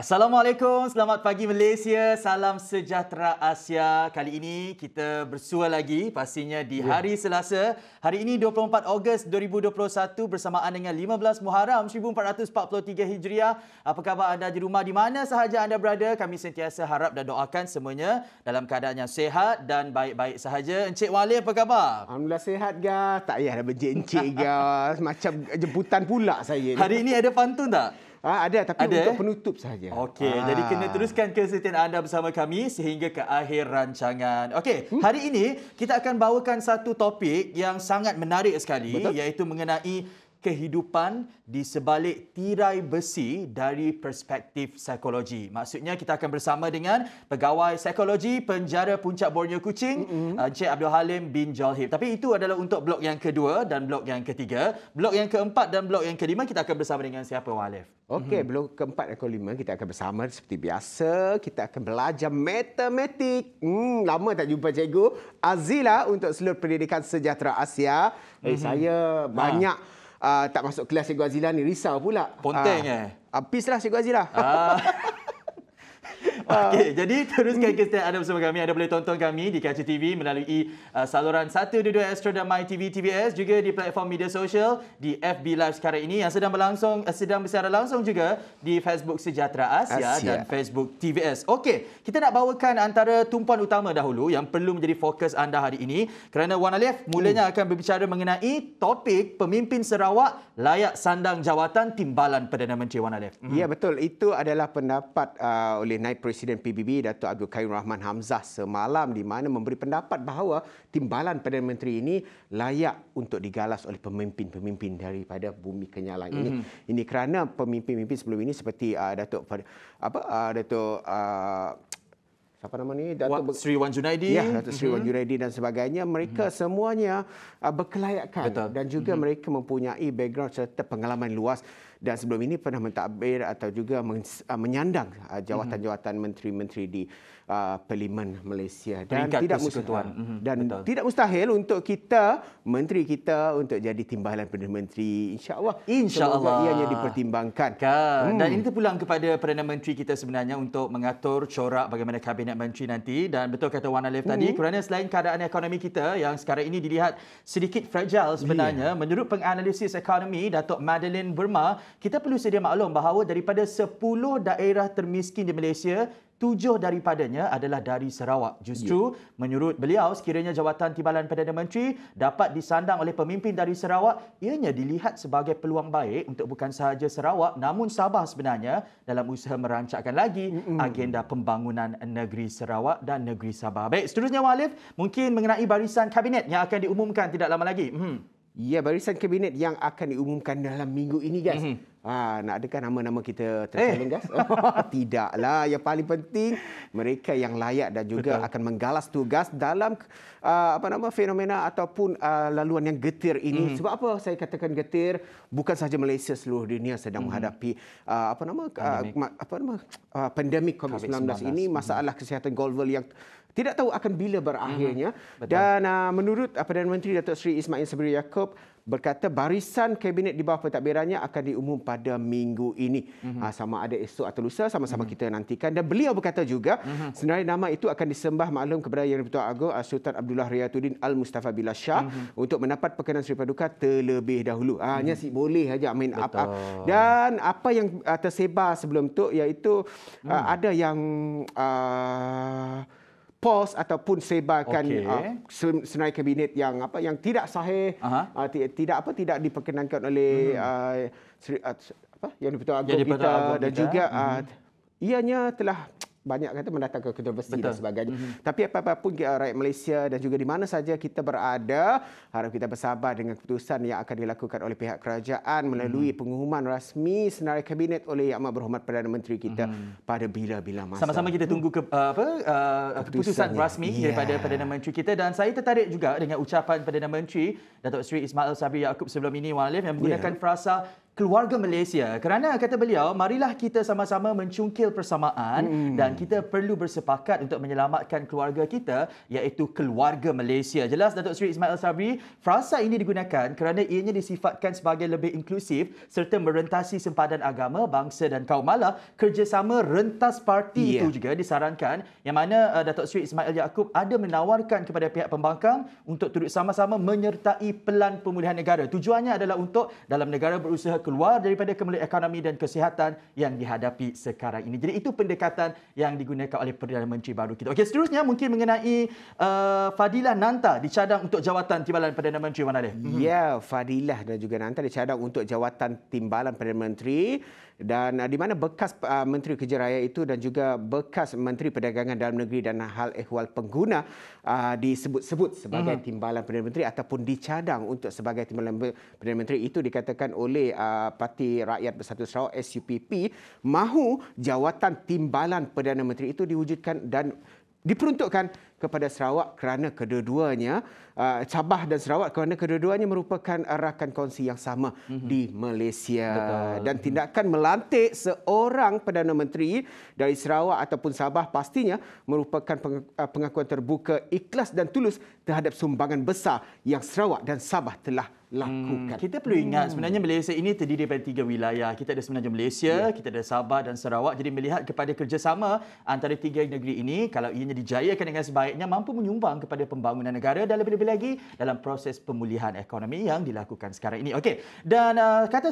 Assalamualaikum, selamat pagi Malaysia, salam sejahtera Asia. Kali ini kita bersua lagi pastinya di ya. hari Selasa. Hari ini 24 Ogos 2021 bersamaan dengan 15 Muharram 1443 Hijriah. Apa khabar anda di rumah di mana sahaja anda berada? Kami sentiasa harap dan doakan semuanya dalam keadaan yang sehat dan baik-baik sahaja. Encik Wali apa khabar? Alhamdulillah sehat ga. Tak payah dah berjencik ga. Macam jemputan pula saya. Hari ini ada pantun tak? Ha, ada tapi ada, untuk eh? penutup sahaja. Okey, ha. jadi kena teruskan kesetiaan anda bersama kami sehingga ke akhir rancangan. Okey, hmm? hari ini kita akan bawakan satu topik yang sangat menarik sekali Betul? iaitu mengenai kehidupan di sebalik tirai besi dari perspektif psikologi. Maksudnya kita akan bersama dengan pegawai psikologi penjara Puncak Borneo Kuching, mm-hmm. Encik Abdul Halim bin Jalhib. Tapi itu adalah untuk blok yang kedua dan blok yang ketiga. Blok yang keempat dan blok yang kelima kita akan bersama dengan siapa Walif? Okey, mm-hmm. blok keempat dan kelima kita akan bersama seperti biasa. Kita akan belajar matematik. Hmm, lama tak jumpa cikgu Azila untuk seluruh pendidikan sejahtera Asia. Eh mm-hmm. saya ha. banyak ha uh, tak masuk kelas Cikgu Azila ni risau pula. Ponteng uh, eh. Habislah ah, Cikgu Azila. Ah. Ah. Okey, uh, jadi teruskan kita anda bersama kami. Anda boleh tonton kami di Catch TV melalui uh, saluran 122 Astro dan My TV TVS juga di platform media sosial di FB Live sekarang ini yang sedang berlangsung uh, sedang bersiara langsung juga di Facebook Sejahtera Asia, Asia. dan Facebook TVS. Okey, kita nak bawakan antara tumpuan utama dahulu yang perlu menjadi fokus anda hari ini kerana Wan Alif mulanya hmm. akan berbicara mengenai topik pemimpin Sarawak layak sandang jawatan timbalan Perdana Menteri Wan Alif. Ya betul, itu adalah pendapat uh, oleh naib presiden PBB Datuk Abdul Karim Rahman Hamzah semalam di mana memberi pendapat bahawa timbalan perdana menteri ini layak untuk digalas oleh pemimpin-pemimpin daripada bumi kenyalang ini. Mm-hmm. Ini kerana pemimpin-pemimpin sebelum ini seperti uh, Dato apa uh, Dato uh, siapa nama ni Datuk Sri Wan Junaidi ya Datuk mm-hmm. Wan Junaidi dan sebagainya mereka mm-hmm. semuanya uh, berkelayakan Betul. dan juga mm-hmm. mereka mempunyai background serta pengalaman luas dan sebelum ini pernah mentadbir atau juga menyandang ah, jawatan-jawatan menteri-menteri di uh, parlimen Malaysia dan Peringkat tidak mustahil mhm, dan Betul. tidak mustahil untuk kita menteri kita untuk jadi timbalan perdana menteri Insya Allah Insya Allah ia yang dipertimbangkan kan. hmm. dan ini terpulang kepada perdana menteri kita sebenarnya untuk mengatur corak bagaimana kabinet menteri nanti dan betul kata Wan Alif hmm. tadi kerana selain keadaan ekonomi kita yang sekarang ini dilihat sedikit fragile sebenarnya yeah. menurut penganalisis ekonomi Datuk Madeline Burma kita perlu sedia maklum bahawa daripada 10 daerah termiskin di Malaysia tujuh daripadanya adalah dari Sarawak. Justru yeah. menurut beliau, sekiranya jawatan Timbalan Perdana Menteri dapat disandang oleh pemimpin dari Sarawak, ianya dilihat sebagai peluang baik untuk bukan sahaja Sarawak namun Sabah sebenarnya dalam usaha merancangkan lagi mm-hmm. agenda pembangunan negeri Sarawak dan negeri Sabah. Baik, seterusnya Walif, mungkin mengenai barisan kabinet yang akan diumumkan tidak lama lagi. Mm-hmm. Ya, barisan kabinet yang akan diumumkan dalam minggu ini, guys. Mm-hmm. Ha, nak adakah nama-nama kita tersilung, eh. guys? Tidaklah. Yang paling penting, mereka yang layak dan juga Betul. akan menggalas tugas dalam uh, apa nama fenomena ataupun uh, laluan yang getir ini. Mm-hmm. Sebab apa saya katakan getir? Bukan sahaja Malaysia, seluruh dunia sedang mm-hmm. menghadapi uh, apa nama uh, apa uh, pandemik COVID-19, covid ini, mhm. masalah mm-hmm. kesihatan global yang tidak tahu akan bila berakhirnya mm-hmm. dan uh, menurut Perdana Menteri Datuk Seri Ismail Sabri Yaakob berkata barisan kabinet di bawah pentadbirannya akan diumum pada minggu ini mm-hmm. uh, sama ada esok atau lusa sama-sama mm-hmm. kita nantikan dan beliau berkata juga mm-hmm. senarai nama itu akan disembah maklum kepada Yang Dipertua Agong ah, Sultan Abdullah Riyatuddin Al Mustafa bila Shah mm-hmm. untuk mendapat perkenan Seri Paduka terlebih dahulu mm-hmm. hanya mhm. si boleh saja main up up dan apa yang uh, tersebar sebelum itu iaitu uh, mm. ada yang uh, post ataupun sebarkan okay. uh, ah, senarai kabinet yang apa yang tidak sah uh, ah, tidak apa tidak diperkenankan oleh hmm. uh, seri, uh, apa yang dipertua agung kita, kita dan juga uh, hmm. ianya telah banyak kata mendatangkan kontroversi Betul. dan sebagainya. Mm-hmm. Tapi apa-apa pun rakyat Malaysia dan juga di mana saja kita berada, harap kita bersabar dengan keputusan yang akan dilakukan oleh pihak kerajaan melalui mm-hmm. pengumuman rasmi senarai kabinet oleh Yang Amat Berhormat Perdana Menteri kita mm-hmm. pada bila-bila masa. Sama-sama kita tunggu ke uh, apa uh, keputusan rasmi yeah. daripada Perdana Menteri kita dan saya tertarik juga dengan ucapan Perdana Menteri Datuk Seri Ismail Sabri Yaakob sebelum ini Walif yang menggunakan yeah. frasa keluarga Malaysia kerana kata beliau marilah kita sama-sama mencungkil persamaan hmm. dan kita perlu bersepakat untuk menyelamatkan keluarga kita iaitu keluarga Malaysia jelas Datuk Seri Ismail Sabri frasa ini digunakan kerana ianya disifatkan sebagai lebih inklusif serta merentasi sempadan agama bangsa dan kaum malah kerjasama rentas parti yeah. itu juga disarankan yang mana uh, Datuk Seri Ismail Yaakob ada menawarkan kepada pihak pembangkang untuk turut sama-sama menyertai pelan pemulihan negara tujuannya adalah untuk dalam negara berusaha keluar daripada kemelut ekonomi dan kesihatan yang dihadapi sekarang ini. Jadi itu pendekatan yang digunakan oleh Perdana Menteri baru kita. Okey, seterusnya mungkin mengenai uh, Fadilah Nanta dicadang untuk jawatan timbalan Perdana Menteri mana dia? Hmm. Ya, yeah, Fadilah dan juga Nanta dicadang untuk jawatan timbalan Perdana Menteri dan ah, di mana bekas ah, menteri kerja raya itu dan juga bekas menteri perdagangan dalam negeri dan hal ehwal pengguna ah, disebut-sebut sebagai mhm. timbalan perdana menteri ataupun dicadang untuk sebagai timbalan perdana menteri itu dikatakan oleh parti rakyat bersatu Sarawak SUPP mahu jawatan timbalan perdana menteri itu diwujudkan dan diperuntukkan kepada Sarawak kerana kedua-duanya ah, Sabah dan Sarawak kerana kedua-duanya merupakan rakan kongsi yang sama mm-hmm. di Malaysia Betul. dan mhm. tindakan melantik seorang perdana menteri dari Sarawak ataupun Sabah pastinya merupakan ah, pengakuan terbuka ikhlas dan tulus terhadap sumbangan besar yang Sarawak dan Sabah telah lakukan. Hmm, kita perlu ingat hmm. sebenarnya Malaysia ini terdiri daripada tiga wilayah. Kita ada sebenarnya Malaysia, yeah. kita ada Sabah dan Sarawak. Jadi melihat kepada kerjasama antara tiga negeri ini, kalau ianya dijayakan dengan sebaiknya, mampu menyumbang kepada pembangunan negara dan lebih-lebih lagi dalam proses pemulihan ekonomi yang dilakukan sekarang ini. Okey. Dan uh, kata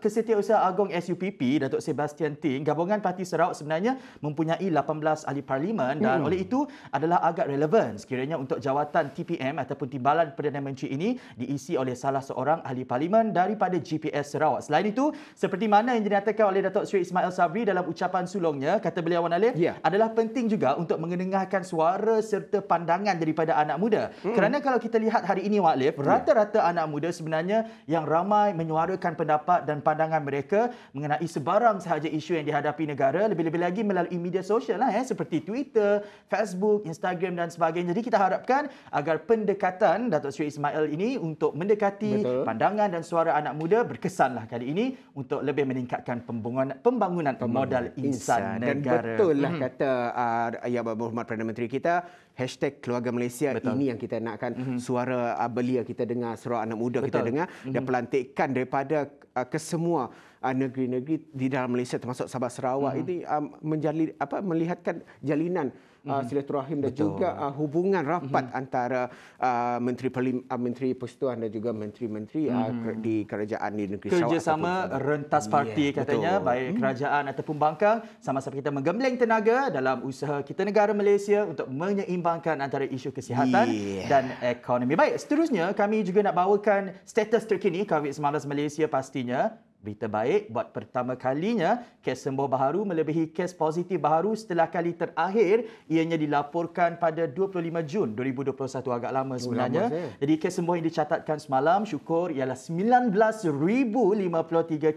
Kesetiausaha Agong SUPP, Datuk Sebastian Ting, gabungan parti Sarawak sebenarnya mempunyai 18 ahli parlimen dan hmm. oleh itu adalah agak relevan sekiranya untuk jawatan TPM ataupun timbalan Perdana Menteri ini diisi oleh salah seorang ahli parlimen daripada GPS Sarawak. Selain itu, seperti mana yang dinyatakan oleh Datuk Sri Ismail Sabri dalam ucapan sulungnya, kata beliau Wan Alif, yeah. adalah penting juga untuk mengenengahkan suara serta pandangan daripada anak muda. Mm. Kerana kalau kita lihat hari ini Wan Alif, ya. rata-rata yeah. anak muda sebenarnya yang ramai menyuarakan pendapat dan pandangan mereka mengenai sebarang sahaja isu yang dihadapi negara, lebih-lebih lagi melalui media sosial lah, eh, seperti Twitter, Facebook, Instagram dan sebagainya. Jadi kita harapkan agar pendekatan Datuk Sri Ismail ini untuk mendekati hati, Betul. pandangan dan suara anak muda berkesanlah kali ini untuk lebih meningkatkan pembangunan, pembangunan modal insan, insan negara. Betul lah hmm. kata uh, ah, Yang Berhormat Perdana Menteri kita. Hashtag keluarga Malaysia Betul. ini yang kita nakkan mm-hmm. suara uh, belia kita dengar, suara anak muda Betul. kita dengar mm-hmm. dan hmm. pelantikan daripada uh, ah, kesemua uh, negeri-negeri di dalam Malaysia termasuk Sabah Sarawak mm-hmm. ini um, menjali, apa, melihatkan jalinan uh, mm-hmm. silaturahim dan Betul. juga uh, hubungan rapat mm-hmm. antara uh, menteri Perlim, uh, menteri persekutuan dan juga menteri-menteri uh, mm-hmm. uh, di kerajaan di negeri Sarawak. Kerjasama rentas parti yeah. katanya Betul. baik hmm. kerajaan mm-hmm. ataupun bangkang sama-sama kita menggembleng tenaga dalam usaha kita negara Malaysia untuk menyeimbangkan antara isu kesihatan yeah. dan ekonomi. Baik, seterusnya kami juga nak bawakan status terkini COVID-19 Malaysia pastinya Berita baik, buat pertama kalinya kes sembuh baharu melebihi kes positif baharu setelah kali terakhir ianya dilaporkan pada 25 Jun 2021. Agak lama oh, sebenarnya. Lama Jadi kes sembuh yang dicatatkan semalam syukur ialah 19,053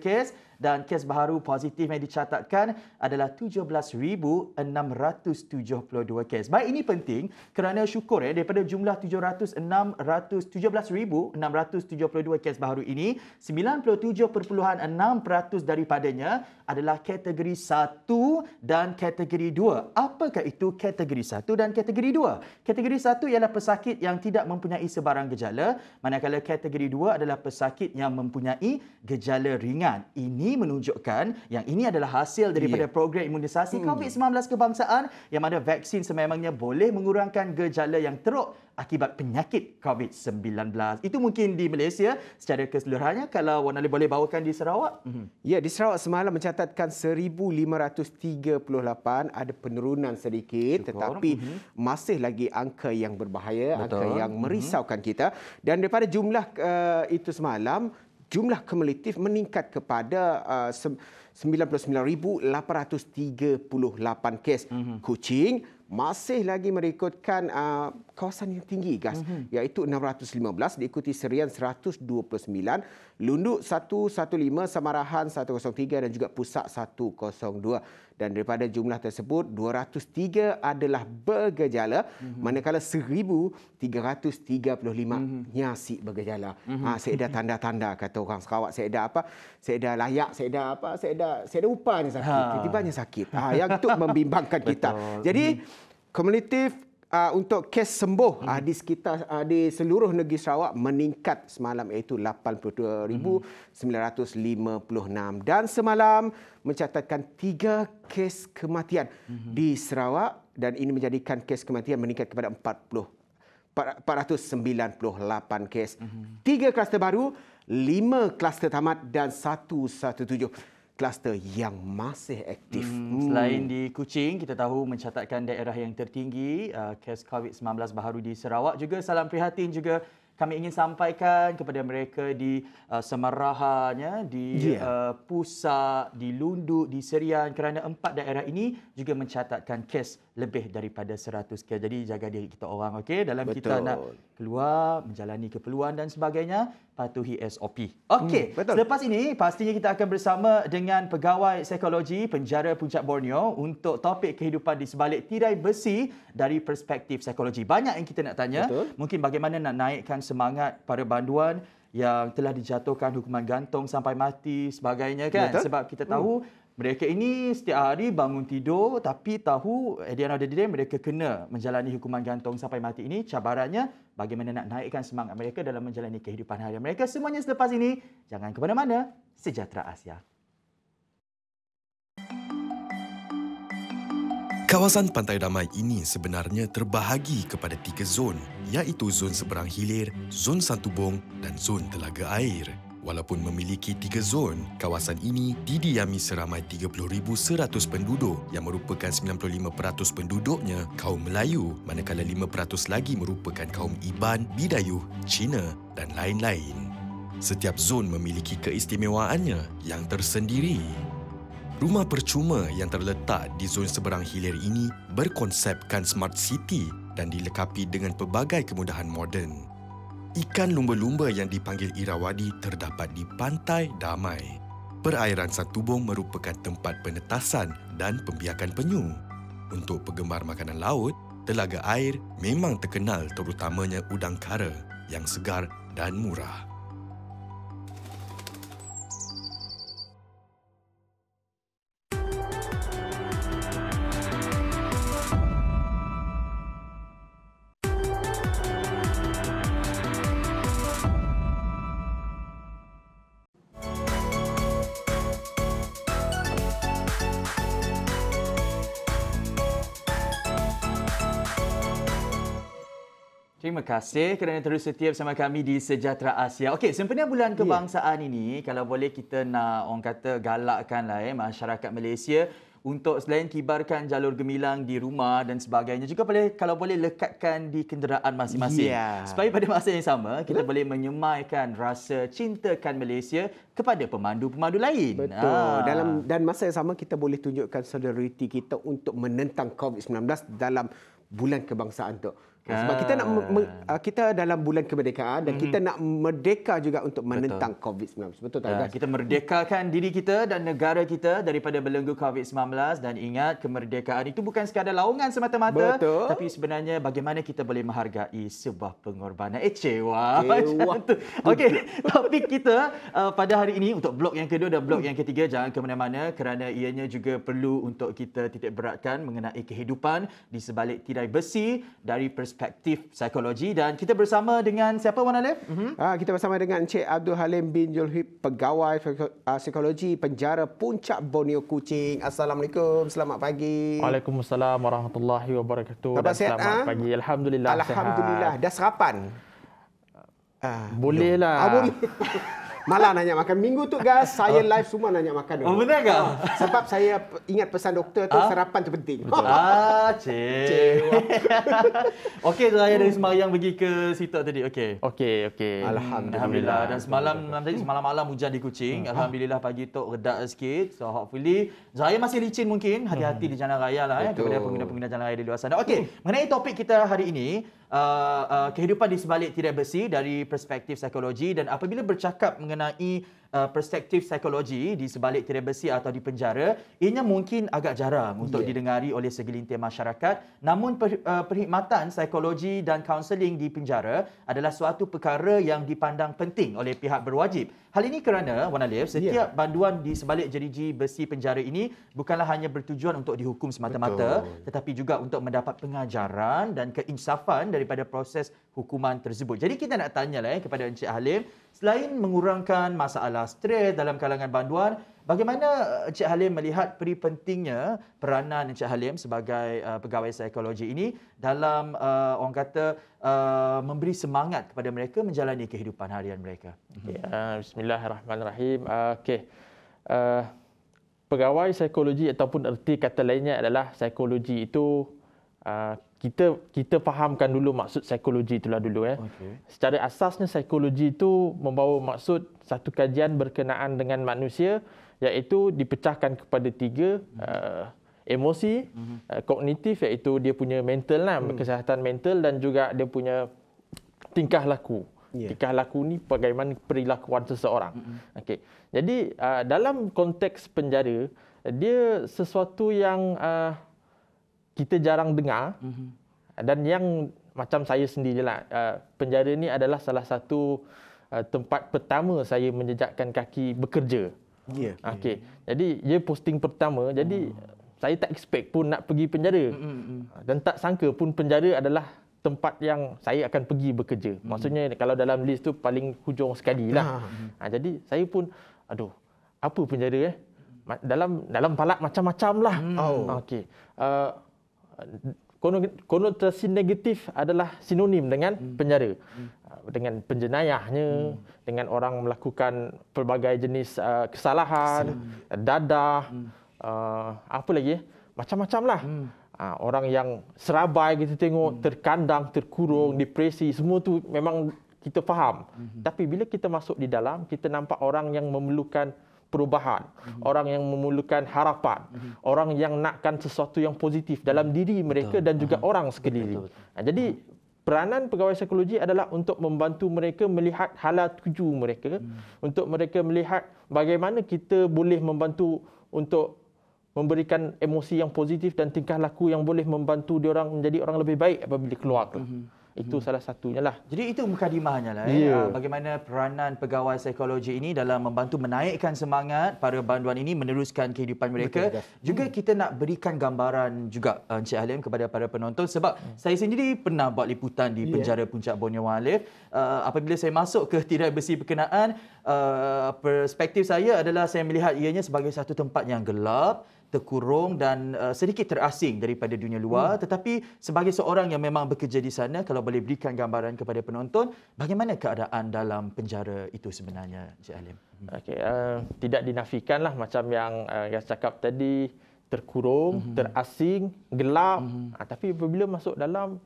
kes dan kes baru positif yang dicatatkan adalah 17672 kes. Baik ini penting kerana syukur ya daripada jumlah 700 617672 kes baru ini 97.6% daripadanya adalah kategori 1 dan kategori 2. Apakah itu kategori 1 dan kategori 2? Kategori 1 ialah pesakit yang tidak mempunyai sebarang gejala manakala kategori 2 adalah pesakit yang mempunyai gejala ringan. Ini ini menunjukkan yang ini adalah hasil daripada yeah. program imunisasi hmm. COVID-19 kebangsaan yang mana vaksin sememangnya boleh mengurangkan gejala yang teruk akibat penyakit COVID-19. Itu mungkin di Malaysia secara keseluruhannya kalau Wan Ali boleh bawakan di Sarawak. Hmm. Ya, di Sarawak semalam mencatatkan 1538 ada penurunan sedikit Syukur. tetapi mm-hmm. masih lagi angka yang berbahaya, Betul. angka yang hmm. merisaukan mm-hmm. kita. Dan daripada jumlah uh, itu semalam jumlah kumulatif meningkat kepada uh, 99,838 kes. Mm-hmm. kucing masih lagi merekodkan uh, kawasan yang tinggi gas mm-hmm. iaitu 615 diikuti serian 129 Lunduk 115, Samarahan 103 dan juga Pusat 102. Dan daripada jumlah tersebut, 203 adalah bergejala mm-hmm. manakala 1,335 mm-hmm. nyasik bergejala. Mm-hmm. Ha, saya dah tanda-tanda kata orang Sarawak, saya dah apa, saya dah layak, saya dah apa, saya dah, saya dah upahnya sakit, ha. tiba-tiba sakit. Ha, yang itu membimbangkan kita. Jadi, mm-hmm. Cumulative uh, untuk kes sembuh mm. uh, di sekitar uh, di seluruh negeri Sarawak meningkat semalam iaitu 82956 mm. dan semalam mencatatkan tiga kes kematian mm. di Sarawak dan ini menjadikan kes kematian meningkat kepada 40 498 kes. Hmm. Tiga 3 kluster baru, lima kluster tamat dan satu satu tujuh kluster yang masih aktif. Hmm, selain di Kuching, kita tahu mencatatkan daerah yang tertinggi uh, kes COVID-19 baru di Sarawak juga salam prihatin juga kami ingin sampaikan kepada mereka di uh, Semerahnya, di yeah. uh, Pusat, di Lunduk, di Serian kerana empat daerah ini juga mencatatkan kes lebih daripada 100 kes. Jadi jaga diri kita orang okay? dalam Betul. kita nak keluar, menjalani keperluan dan sebagainya patuhi SOP. Hmm, Okey, hmm, selepas ini pastinya kita akan bersama dengan pegawai psikologi penjara Puncak Borneo untuk topik kehidupan di sebalik tirai besi dari perspektif psikologi. Banyak yang kita nak tanya, betul. mungkin bagaimana nak naikkan semangat para banduan yang telah dijatuhkan hukuman gantung sampai mati sebagainya kan betul. sebab kita tahu hmm. Mereka ini setiap hari bangun tidur tapi tahu at the end of the mereka kena menjalani hukuman gantung sampai mati ini. Cabarannya bagaimana nak naikkan semangat mereka dalam menjalani kehidupan hari mereka. Semuanya selepas ini, jangan ke mana-mana. Sejahtera Asia. Kawasan Pantai Damai ini sebenarnya terbahagi kepada tiga zon iaitu zon seberang hilir, zon santubong dan zon telaga air. Walaupun memiliki tiga zon, kawasan ini didiami seramai 30,100 penduduk yang merupakan 95% penduduknya kaum Melayu manakala 5% lagi merupakan kaum Iban, Bidayu, Cina dan lain-lain. Setiap zon memiliki keistimewaannya yang tersendiri. Rumah percuma yang terletak di zon seberang hilir ini berkonsepkan smart city dan dilengkapi dengan pelbagai kemudahan moden ikan lumba-lumba yang dipanggil Irawadi terdapat di Pantai Damai. Perairan Satubong merupakan tempat penetasan dan pembiakan penyu. Untuk penggemar makanan laut, telaga air memang terkenal terutamanya udang kara yang segar dan murah. terima kasih kerana terus setia bersama kami di Sejahtera Asia. Okey, sempena bulan ya. kebangsaan yeah. ini, kalau boleh kita nak orang kata galakkan lah eh, masyarakat Malaysia untuk selain kibarkan jalur gemilang di rumah dan sebagainya juga boleh kalau boleh lekatkan di kenderaan masing-masing. Yeah. Supaya pada masa yang sama kita boleh menyemaikan rasa cintakan Malaysia kepada pemandu-pemandu lain. Betul. Ah. Dalam dan masa yang sama kita boleh tunjukkan solidariti kita untuk menentang COVID-19 dalam bulan kebangsaan tu. Sebab kita nak ah. Ah, kita dalam bulan kemerdekaan dan kita mhm. nak merdeka juga untuk menentang Betul. COVID-19. Betul tak? Ya, kita merdekakan diri kita dan negara kita daripada belenggu COVID-19 dan ingat kemerdekaan itu bukan sekadar laungan semata-mata tapi sebenarnya bagaimana kita boleh menghargai sebuah pengorbanan. Eh, cewa. Okey, topik kita uh, pada hari ini untuk blok yang kedua dan blok yang ketiga jangan ke mana-mana kerana ianya juga perlu untuk kita titik beratkan mengenai kehidupan di sebalik tirai besi dari perspektif Efektif psikologi dan kita bersama dengan siapa Wan Alif? Uh-huh. Uh, kita bersama dengan Encik Abdul Halim bin Yulhib, pegawai ah, psikologi penjara Puncak Borneo Kuching. Assalamualaikum, selamat pagi. Waalaikumsalam warahmatullahi wabarakatuh. Dan sihat, selamat ah? pagi. Alhamdulillah. Alhamdulillah. Sihat. Dah serapan? Uh, Bolehlah. Ah, boleh Malah nak makan. Minggu tu guys, saya live semua nak makan Oh, benar ke? Ah, sebab saya ingat pesan doktor tu, ah? sarapan tu penting. Betul. ah, cik. okey, saya dari Semayang pergi ke Sitok tadi. Okey. Okey, okey. Alhamdulillah. Dan semalam, malam tadi, semalam malam hujan di kucing. Hmm. Alhamdulillah pagi tu reda sikit. So, hopefully, saya masih licin mungkin. Hati-hati hmm. di jalan raya lah. Eh, Betul. Eh, kepada pengguna-pengguna jalan raya di luar sana. Okey, hmm. mengenai topik kita hari ini, uh, uh, kehidupan di sebalik tidak bersih dari perspektif psikologi dan apabila bercakap mengenai Uh, perspektif psikologi di sebalik tirai besi atau di penjara ianya mungkin agak jarang untuk ya. didengari oleh segelintir masyarakat namun per, uh, perkhidmatan psikologi dan kaunseling di penjara adalah suatu perkara yang dipandang penting oleh pihak berwajib hal ini kerana Wan Alif ya. setiap yeah. banduan di sebalik jeriji besi penjara ini bukanlah hanya bertujuan untuk dihukum semata-mata tetapi juga untuk mendapat pengajaran dan keinsafan daripada proses hukuman tersebut jadi kita nak tanyalah eh, kepada Encik Halim Selain mengurangkan masalah stres dalam kalangan banduan, bagaimana Encik eh, Halim melihat peri pentingnya peranan Encik Halim sebagai uh, pegawai psikologi ini dalam uh, orang kata uh, memberi semangat kepada mereka menjalani kehidupan harian mereka. Ya, ah, okay. Uh, bismillahirrahmanirrahim. Uh, okay. uh, pegawai psikologi ataupun erti kata lainnya adalah psikologi itu uh, kita kita fahamkan dulu maksud psikologi itulah dulu ya. Eh. Okay. Secara asasnya psikologi itu membawa maksud satu kajian berkenaan dengan manusia iaitu dipecahkan kepada tiga hmm. uh, emosi hmm. uh, kognitif iaitu dia punya mental lah hmm. kesihatan mental dan juga dia punya tingkah laku. Yeah. Tingkah laku ni bagaimana perilakuan seseorang. Hmm. Okey. Jadi uh, dalam konteks penjara dia sesuatu yang uh, kita jarang dengar mm-hmm. dan yang macam saya sendiri lah uh, penjara ni adalah salah satu uh, tempat pertama saya menjejakkan kaki bekerja. Ya. Yeah, okay. okay. Ya. Jadi dia posting pertama mm. jadi hmm. saya tak expect pun nak pergi penjara. Mm-hmm. Dan tak sangka pun penjara adalah tempat yang saya akan pergi bekerja. mm Maksudnya kalau dalam list tu paling hujung sekali lah. Mm-hmm. Uh, jadi saya pun aduh apa penjara eh? dalam dalam palak macam-macam lah. Oh. Okey. Uh, konotasi negatif adalah sinonim dengan hmm. penjara hmm. ah, dengan penjenayahnya hmm. dengan orang melakukan pelbagai jenis ah, kesalahan hmm. dadah hmm. Ah, apa lagi eh? macam-macamlah hmm. orang yang serabai kita tengok hmm. terkandang terkurung hmm. depresi semua tu memang kita faham hmm. tapi bila kita masuk di dalam kita nampak orang yang memerlukan perubahan, mm-hmm. orang yang memulakan harapan, mm-hmm. orang yang nakkan sesuatu yang positif dalam mhm. diri mereka betul. dan juga uh-huh. orang sekeliling. Betul, Jadi mhm. peranan pegawai psikologi adalah untuk membantu mereka melihat hala tuju mereka, mm. untuk mereka melihat bagaimana kita boleh membantu untuk memberikan emosi yang positif dan tingkah laku yang boleh membantu dia orang menjadi orang lebih baik apabila keluar. Mm-hmm. Itu hmm. salah satunya lah. Jadi itu mukadimahnya lah. Yeah. Eh. Ya. Ah, bagaimana peranan pegawai psikologi ini dalam membantu menaikkan semangat para banduan ini meneruskan kehidupan mereka. Betul, juga hmm. kita nak berikan gambaran juga eh, Encik Halim kepada para penonton sebab hmm. saya sendiri pernah buat liputan di ya. penjara yeah. Puncak Bonyo Walif. Uh, eh, apabila saya masuk ke tirai besi berkenaan, uh, perspektif saya adalah saya melihat ianya sebagai satu tempat yang gelap, terkurung dan uh, sedikit terasing daripada dunia luar hmm. tetapi sebagai seorang yang memang bekerja di sana kalau boleh berikan gambaran kepada penonton bagaimana keadaan dalam penjara itu sebenarnya Cik Alim hmm. Okay, uh, eh, tidak dinafikanlah macam yang eh, saya uh, cakap tadi terkurung hmm terasing gelap hmm uh, tapi apabila masuk dalam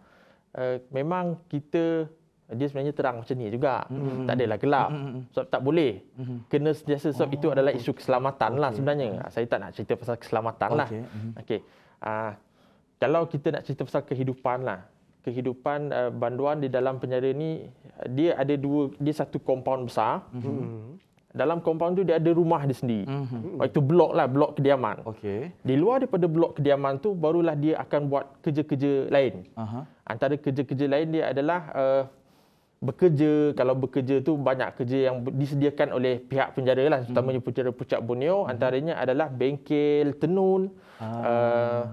uh, memang kita dia sebenarnya terang macam ni juga. Mm-hmm. Tak adalah gelap. Mm-hmm. Sebab tak boleh. Mm-hmm. Kena sentiasa sebab oh, itu adalah isu keselamatan lah okay. lah sebenarnya. Ah, saya tak nak cerita pasal keselamatan lah. okay. lah. Mm-hmm. Okay. Uh, kalau kita nak cerita pasal kehidupan lah. Kehidupan uh, banduan di dalam penjara ni, dia ada dua, dia satu kompaun besar. Mm-hmm. Dalam kompaun tu dia ada rumah dia sendiri. Mm-hmm. Oh, itu blok lah, blok kediaman. Okay. Di luar daripada blok kediaman tu, barulah dia akan buat kerja-kerja lain. Uh-huh. Antara kerja-kerja lain dia adalah... Uh, bekerja kalau bekerja tu banyak kerja yang disediakan oleh pihak penjara lah terutamanya hmm. penjara Pucat Borneo hmm. antaranya adalah bengkel tenun ah. uh,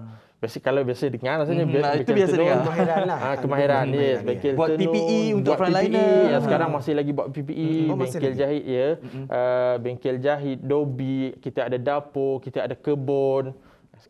Biasa kalau biasa dengar rasanya hmm, nah, itu biasa dengar kemahiran lah. ah, Ha, hmm, kemahiran ya. Yes, bengkel buat tenun, PPE untuk e. frontliner. Ya, sekarang masih lagi buat PPE, hmm, oh, bengkel lagi. jahit ya. Yeah. Hmm. Uh, bengkel jahit, dobi, kita ada dapur, kita ada kebun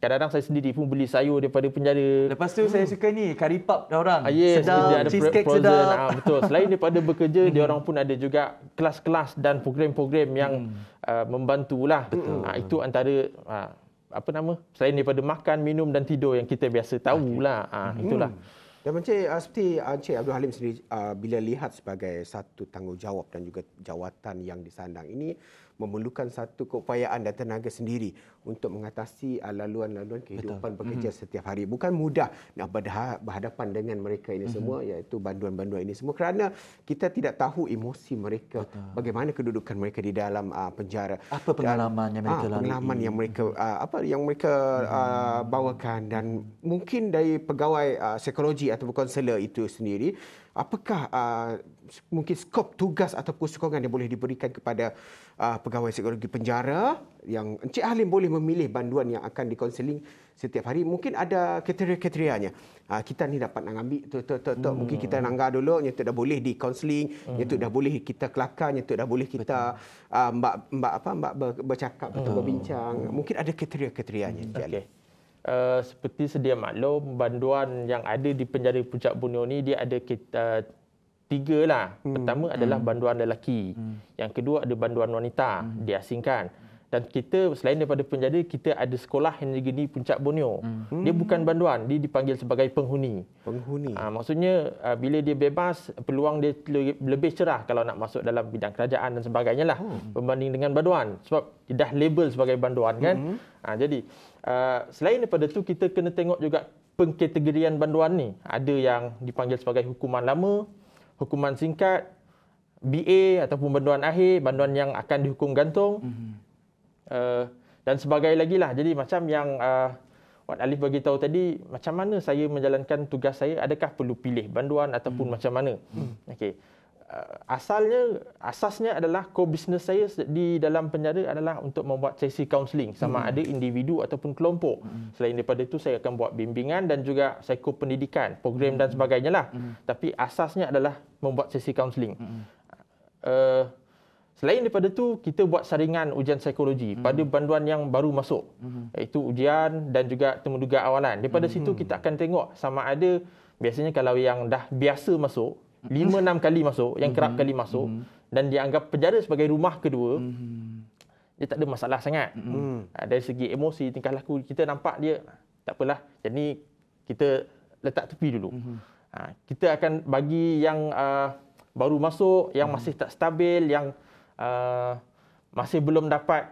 kadang-kadang saya sendiri pun beli sayur daripada penjara. Lepas tu hmm. saya suka ni curry pub dia orang. Ah, yes, sedap, dia ada cheesecake frozen. sedap. Ah, betul. Selain daripada bekerja, dia orang pun ada juga hmm. kelas-kelas dan program-program yang hmm. uh, membantulah. Ah, itu antara ah, apa nama? Selain daripada makan, minum dan tidur yang kita biasa tahu ah, Okay. Ah, itulah. Hmm. Dan Encik, uh, seperti Encik Abdul Halim sendiri, uh, bila lihat sebagai satu tanggungjawab dan juga jawatan yang disandang ini, memerlukan satu keupayaan dan tenaga sendiri untuk mengatasi laluan-laluan kehidupan Betul. Mhm. bekerja mm-hmm. setiap hari. Bukan mudah nak berhadapan dengan mereka ini mm-hmm. semua iaitu banduan-banduan ini semua kerana kita tidak tahu emosi mereka, Betul. bagaimana kedudukan mereka di dalam uh, penjara. Apa pengalaman yang mereka ah, lalui? pengalaman yang mhm. mereka uh, apa yang mereka mm-hmm. uh, bawakan dan mungkin dari pegawai uh, psikologi atau konselor itu sendiri apakah uh, mungkin skop tugas atau sokongan yang boleh diberikan kepada uh, pegawai psikologi penjara yang Encik Halim boleh memilih banduan yang akan dikonseling setiap hari mungkin ada kriteria-kriterianya uh, kita ni dapat nak ambil tu tu tu, Hmm. mungkin kita langgar hmm. dulu yang tu dah boleh dikonseling hmm. yang tu hmm. dah boleh kita kelakar yang tu dah boleh kita uh, mbak mbak apa mbak bercakap atau hmm. berbincang mungkin ada kriteria-kriterianya Encik okay. Halim. Eh, seperti sedia maklum, banduan yang ada di penjara Puncak Bunio ni dia ada kita uh, eh, tiga lah. Hmm. Pertama adalah hmm. banduan lelaki. Hmm. Yang kedua ada banduan wanita hmm. diasingkan. Dan kita selain daripada penjara, kita ada sekolah yang juga di Puncak Bunio. Hmm. Dia hmm. bukan banduan, dia dipanggil sebagai penghuni. Penghuni. Uh, maksudnya ah, bila dia bebas, peluang dia lebih cerah kalau nak masuk dalam bidang kerajaan dan sebagainya lah. Hmm. Berbanding dengan banduan. Sebab dah label sebagai banduan kan. Hmm. Uh, jadi Ah, selain daripada tu kita kena tengok juga pengkategorian banduan ni. Ada yang dipanggil sebagai hukuman lama, hukuman singkat, BA ataupun banduan akhir, banduan yang akan dihukum gantung. Mm-hmm. Uh, dan sebagainya lagi lah. Jadi macam yang uh, Wan Alif bagi tahu tadi, macam mana saya menjalankan tugas saya, adakah perlu pilih banduan ataupun mm. macam mana? Mm. Okey. Eh, asalnya asasnya adalah co business saya di dalam penjara adalah untuk membuat sesi counselling sama hmm. ada individu ataupun kelompok. Hmm. Selain daripada itu saya akan buat bimbingan dan juga psikopendidikan, program hmm. dan sebagainya lah. Hmm. Tapi asasnya adalah membuat sesi counselling. Hmm. Uh, selain daripada itu kita buat saringan ujian psikologi hmm. pada banduan yang baru masuk. Hmm. iaitu ujian dan juga temuduga awalan. Daripada hmm. situ kita akan tengok sama ada biasanya kalau yang dah biasa masuk 5 6 mm-hmm. kali masuk yang kerap mm-hmm. kali masuk mm -hmm. dan dianggap penjara sebagai rumah kedua mm -hmm. dia tak ada masalah sangat mm-hmm. mm -hmm. dari segi emosi tingkah laku kita nampak dia tak apalah jadi kita letak tepi dulu mm -hmm. kita akan bagi yang uh, baru masuk yang mm -hmm. masih tak stabil yang uh, masih belum dapat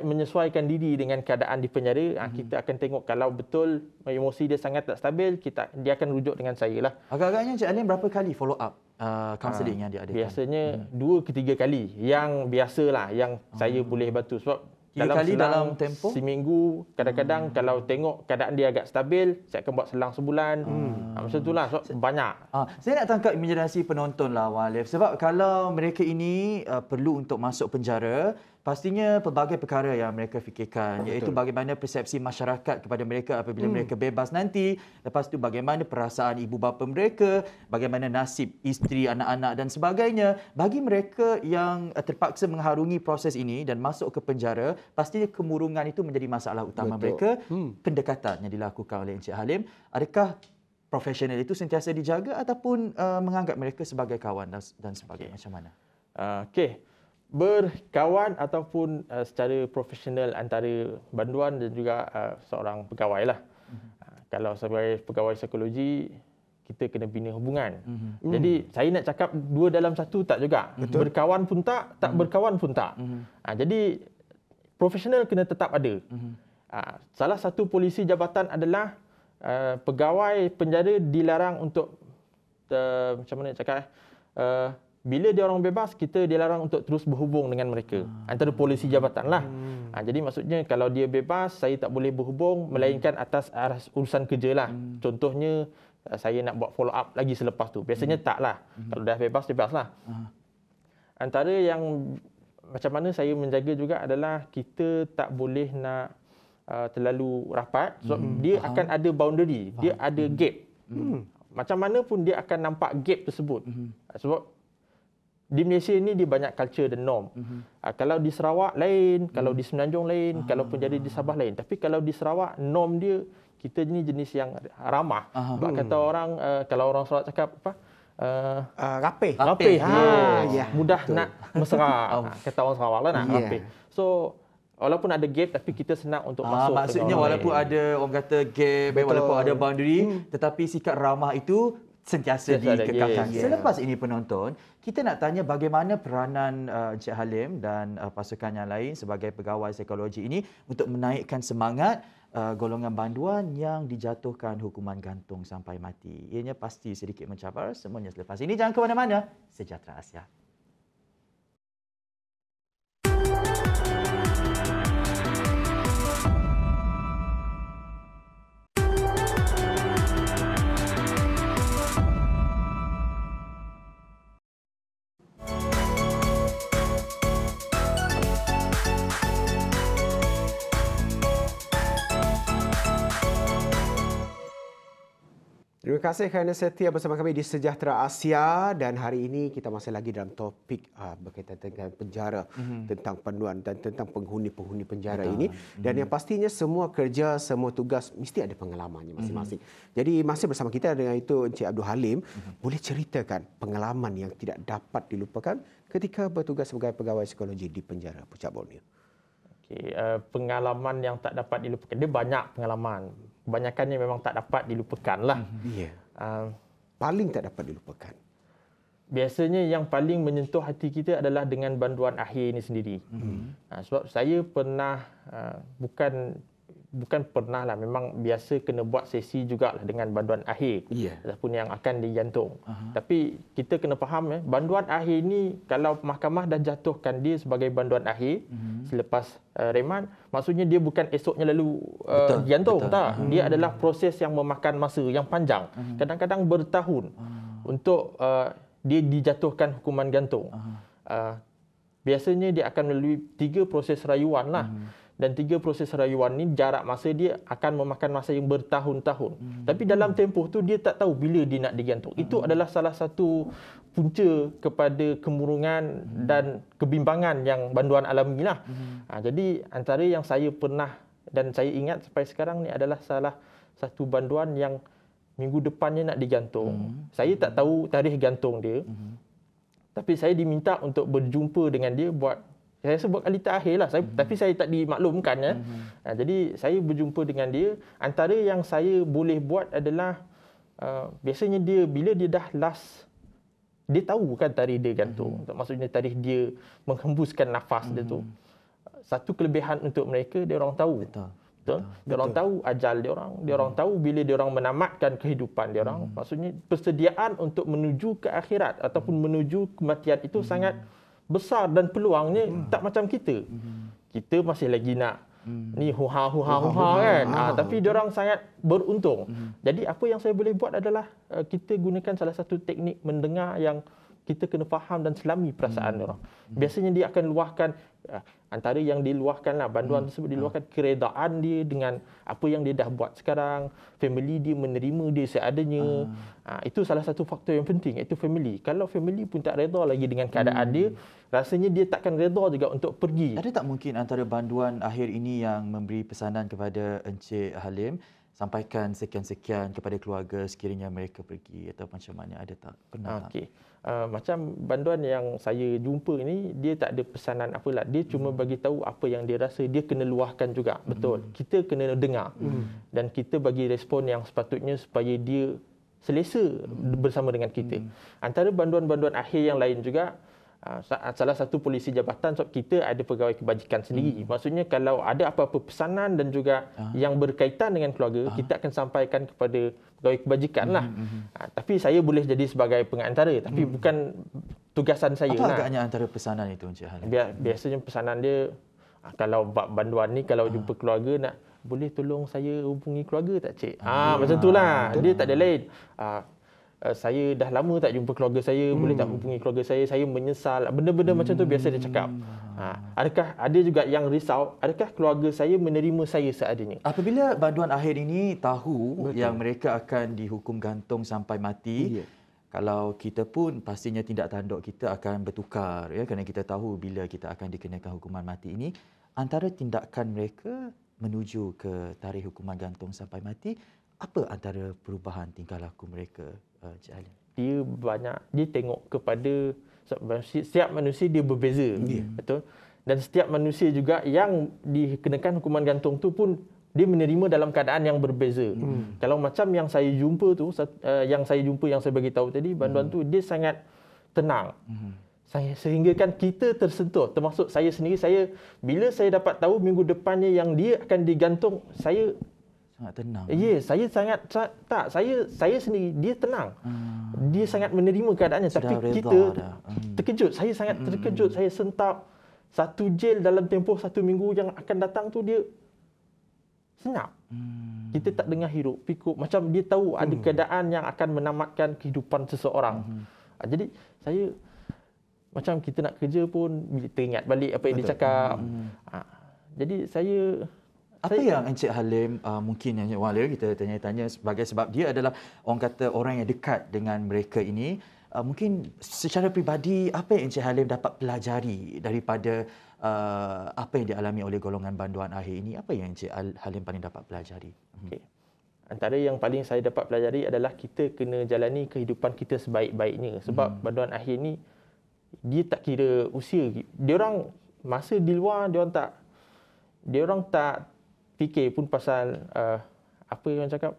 menyesuaikan diri dengan keadaan di penjara hmm. kita akan tengok kalau betul emosi dia sangat tak stabil kita dia akan rujuk dengan saya lah agak-agaknya Cik Alim berapa kali follow up uh, ah, counseling ha, ah, yang dia ada biasanya hmm. dua tiga kali yang biasalah yang hmm. saya boleh bantu sebab dalam kali selang, dalam tempoh seminggu kadang-kadang hmm. kalau tengok keadaan dia agak stabil saya akan buat selang sebulan hmm. Ah, macam itulah so, saya, banyak ha, saya nak tangkap imajinasi penonton lah Walif sebab kalau mereka ini uh, perlu untuk masuk penjara pastinya pelbagai perkara yang mereka fikirkan oh, iaitu bagaimana persepsi masyarakat kepada mereka apabila hmm. mereka bebas nanti lepas tu bagaimana perasaan ibu bapa mereka bagaimana nasib isteri anak-anak dan sebagainya bagi mereka yang eh, terpaksa mengharungi proses ini dan masuk ke penjara pastinya kemurungan itu menjadi masalah utama betul. mereka hmm. pendekatan yang dilakukan oleh Encik Halim adakah profesional itu sentiasa dijaga ataupun uh, menganggap mereka sebagai kawan dan, dan sebagainya macam mana uh, okey berkawan ataupun uh, secara profesional antara banduan dan juga uh, seorang pegawai lah. Mm-hmm. Uh, kalau sebagai pegawai psikologi, kita kena bina hubungan. Mm-hmm. Jadi saya nak cakap dua dalam satu tak juga. Betul. Berkawan pun tak, tak mm-hmm. berkawan pun tak. Mm-hmm. Uh, jadi profesional kena tetap ada. Mm-hmm. Uh, salah satu polisi jabatan adalah uh, pegawai penjara dilarang untuk uh, macam mana nak cakap eh, Uh, bila dia orang bebas kita dilarang untuk terus berhubung dengan mereka ah. antara polisi jabatan lah hmm. ha, jadi maksudnya kalau dia bebas saya tak boleh berhubung hmm. melainkan atas aras urusan kerja lah hmm. contohnya ah, saya nak buat follow up lagi selepas tu biasanya hmm. tak lah. hmm. kalau dah bebas bebas lah ah. antara yang macam mana saya menjaga juga adalah kita tak boleh nak uh, terlalu rapat sebab so, hmm. dia Faham. akan ada boundary Faham. dia ada hmm. gap hmm. macam mana pun dia akan nampak gap tersebut hmm. sebab di Malaysia ini dia banyak culture dan norm. Mm-hmm. Uh, kalau di Sarawak lain, mm. kalau hmm. di Semenanjung lain, uh ah. kalau pun jadi di Sabah lain. Tapi kalau di Sarawak norm dia kita ni jenis yang ramah. Uh-huh. Bak hmm. kata orang uh, kalau orang Sarawak cakap apa? Uh, eh, uh, ah, rapi. Rapi. Ha, yeah. Ya. mudah Betul. nak mesra. oh. Kata orang Sarawak lah nak yeah. rapi. So Walaupun ada gap tapi kita senang untuk masuk. Ah, maksudnya walaupun ada orang kata gap, eh, Betul. walaupun ada boundary, hmm. tetapi sikap ramah itu sentiasa di kekalkan. Yeah. Selepas ini penonton, kita nak tanya bagaimana peranan uh, Encik Halim dan uh, pasukan yang lain sebagai pegawai psikologi ini untuk menaikkan semangat uh, golongan banduan yang dijatuhkan hukuman gantung sampai mati. Ianya pasti sedikit mencabar semuanya selepas ini. Jangan ke mana-mana. Sejahtera Asia. Terima kasih kerana setia bersama kami di Sejahtera Asia dan hari ini kita masih lagi dalam topik uh, berkaitan dengan penjara mm-hmm. tentang panduan dan tentang penghuni-penghuni penjara Betul. ini dan mm-hmm. yang mhm. pastinya semua kerja semua tugas mesti ada pengalamannya mhm. masing-masing. Mm-hmm. Jadi masih bersama kita dengan itu Encik Abdul Halim mm-hmm. boleh ceritakan pengalaman yang tidak dapat dilupakan ketika bertugas sebagai pegawai psikologi di penjara Pucat Borneo. Okay, uh, eh, pengalaman yang tak dapat dilupakan dia banyak pengalaman kebanyakannya memang tak dapat dilupakan lah. Mhm. Ya. Ah. paling tak dapat dilupakan. Biasanya yang paling menyentuh hati kita adalah dengan banduan akhir ini sendiri. Hmm. sebab saya pernah ah, bukan bukan pernah lah memang biasa kena buat sesi juga lah dengan banduan akhir yeah. ataupun yang akan dijantung. Uh-huh. Tapi kita kena faham eh banduan akhir ni kalau mahkamah dah jatuhkan dia sebagai banduan akhir uh-huh. selepas uh, eh, reman maksudnya dia bukan esoknya lalu uh, eh, jantung tak. Uh-huh. Dia adalah proses yang memakan masa yang panjang. Uh-huh. Kadang-kadang bertahun uh-huh. untuk uh, dia dijatuhkan hukuman gantung. Uh-huh. Uh, biasanya dia akan melalui tiga proses rayuan lah. Uh-huh dan tiga proses rayuan ni jarak masa dia akan memakan masa yang bertahun-tahun. Hmm. Tapi dalam tempoh tu dia tak tahu bila dia nak digantung. Hmm. Itu adalah salah satu punca kepada kemurungan hmm. dan kebimbangan yang banduan alami lah. Hmm. Ha, jadi antara yang saya pernah dan saya ingat sampai sekarang ni adalah salah satu banduan yang minggu depannya nak digantung. Hmm. Saya tak tahu tarikh gantung dia. Hmm. Tapi saya diminta untuk berjumpa dengan dia buat saya sebut kali terakhir lah. Saya, mm-hmm. Tapi saya tak dimaklumkan. Ya. Mm-hmm. Ha, jadi saya berjumpa dengan dia. Antara yang saya boleh buat adalah uh, biasanya dia bila dia dah last dia tahu kan tarikh dia gantung. Kan mhm. Mm-hmm. Maksudnya tarikh dia menghembuskan nafas mm-hmm. dia tu. Mhm. Satu kelebihan untuk mereka, dia orang tahu. Betul. Betul. Betul. Dia orang tahu ajal dia orang. Dia orang hmm tahu bila dia orang menamatkan kehidupan dia orang. hmm Maksudnya persediaan untuk menuju ke akhirat ataupun hmm menuju kematian itu hmm sangat besar dan peluangnya hmm. tak macam kita. Hmm. Kita masih lagi nak hmm. ni huha huha huha, huha, huha, kan. Ah, ah, tapi dia orang sangat beruntung. Hmm. Jadi apa yang saya boleh buat adalah eh, kita gunakan salah satu teknik mendengar yang kita kena faham dan selami perasaan mereka. Hmm. hmm. Biasanya dia akan luahkan eh, antara yang diluahkan lah banduan hmm. tersebut hmm. diluahkan keredaan dia dengan apa yang dia dah buat sekarang, family dia menerima dia seadanya. Hmm. Ah, itu salah satu faktor yang penting iaitu family. Kalau family pun tak reda lagi dengan keadaan hmm. dia, rasanya dia takkan reda juga untuk pergi. Ada tak mungkin antara bantuan akhir ini yang memberi pesanan kepada Encik Halim sampaikan sekian-sekian kepada keluarga sekiranya mereka pergi atau macam mana ada tak pernah okay. Uh, ah, macam banduan yang saya jumpa ini dia tak ada pesanan apa lah dia cuma mm. bagi tahu apa yang dia rasa dia kena luahkan juga betul hmm. kita kena dengar mm. dan kita bagi respon yang sepatutnya supaya dia selesa hmm. bersama dengan kita mm. antara banduan-banduan akhir yang lain juga Ah, ah, salah satu polisi jabatan sebab kita ada pegawai kebajikan hmm. sendiri. Hmm. Maksudnya kalau ada apa-apa pesanan dan juga ha. yang berkaitan dengan keluarga, ha. kita akan sampaikan kepada pegawai kebajikan lah. Hmm. Hmm. hmm. tapi saya boleh jadi sebagai pengantara tapi hmm. bukan tugasan saya. Apa nah. agaknya antara pesanan itu Encik Halim? Biasanya pesanan dia kalau bab banduan ni kalau ha. jumpa keluarga nak boleh tolong saya hubungi keluarga tak cik? Ah ha, macam itulah. Ha. Dia tak ada lain. Ah Eh, saya dah lama tak jumpa keluarga saya, hmm. boleh tak hmm. hubungi keluarga saya, saya menyesal. Benda-benda hmm. macam tu biasa dia cakap. Hmm. Ha, adakah ada juga yang risau, adakah keluarga saya menerima saya seadanya? Apabila banduan akhir ini tahu Betul. yang mereka akan dihukum gantung sampai mati, ya. kalau kita pun pastinya tindak tanduk kita akan bertukar ya kerana kita tahu bila kita akan dikenakan hukuman mati ini, antara tindakan mereka menuju ke tarikh hukuman gantung sampai mati apa antara perubahan tingkah laku mereka Ah, Cik Halim. Dia banyak, dia tengok kepada setiap manusia dia berbeza. Yeah. Betul? Dan setiap manusia juga yang dikenakan hukuman gantung tu pun dia menerima dalam keadaan yang berbeza. Hmm. hmm. Kalau macam yang saya jumpa tu, eh, yang saya jumpa yang saya bagi tahu tadi, banduan hmm. tu dia sangat tenang. Hmm. Saya sehingga kan kita tersentuh. Termasuk saya sendiri, saya bila saya dapat tahu minggu depannya yang dia akan digantung, saya sangat tenang. Ya, yeah, eh? saya sangat tak saya saya sendiri dia tenang. Hmm. Dia sangat menerima keadaannya Sudah tapi kita hmm. terkejut. Saya sangat hmm. terkejut. Saya sentap satu jail dalam tempoh satu minggu yang akan datang tu dia senyap. Hmm. Kita tak dengar hiruk pikuk macam dia tahu hmm. ada keadaan yang akan menamatkan kehidupan seseorang. Hmm. Ah, jadi saya macam kita nak kerja pun ingat balik apa yang Betul. dia cakap. Hmm. Ha. Jadi saya apa saya, yang Encik Halim uh, mungkin yang wala kita tanya-tanya sebagai sebab dia adalah orang kata orang yang dekat dengan mereka ini uh, mungkin secara pribadi apa yang Encik Halim dapat pelajari daripada uh, apa yang dialami oleh golongan banduan akhir ini apa yang Encik Halim paling dapat pelajari hmm. okay. Antara yang paling saya dapat pelajari adalah kita kena jalani kehidupan kita sebaik-baiknya sebab hmm. banduan akhir ini dia tak kira usia. Dia orang masa di luar dia orang tak dia orang tak fikir pun pasal uh, apa yang orang cakap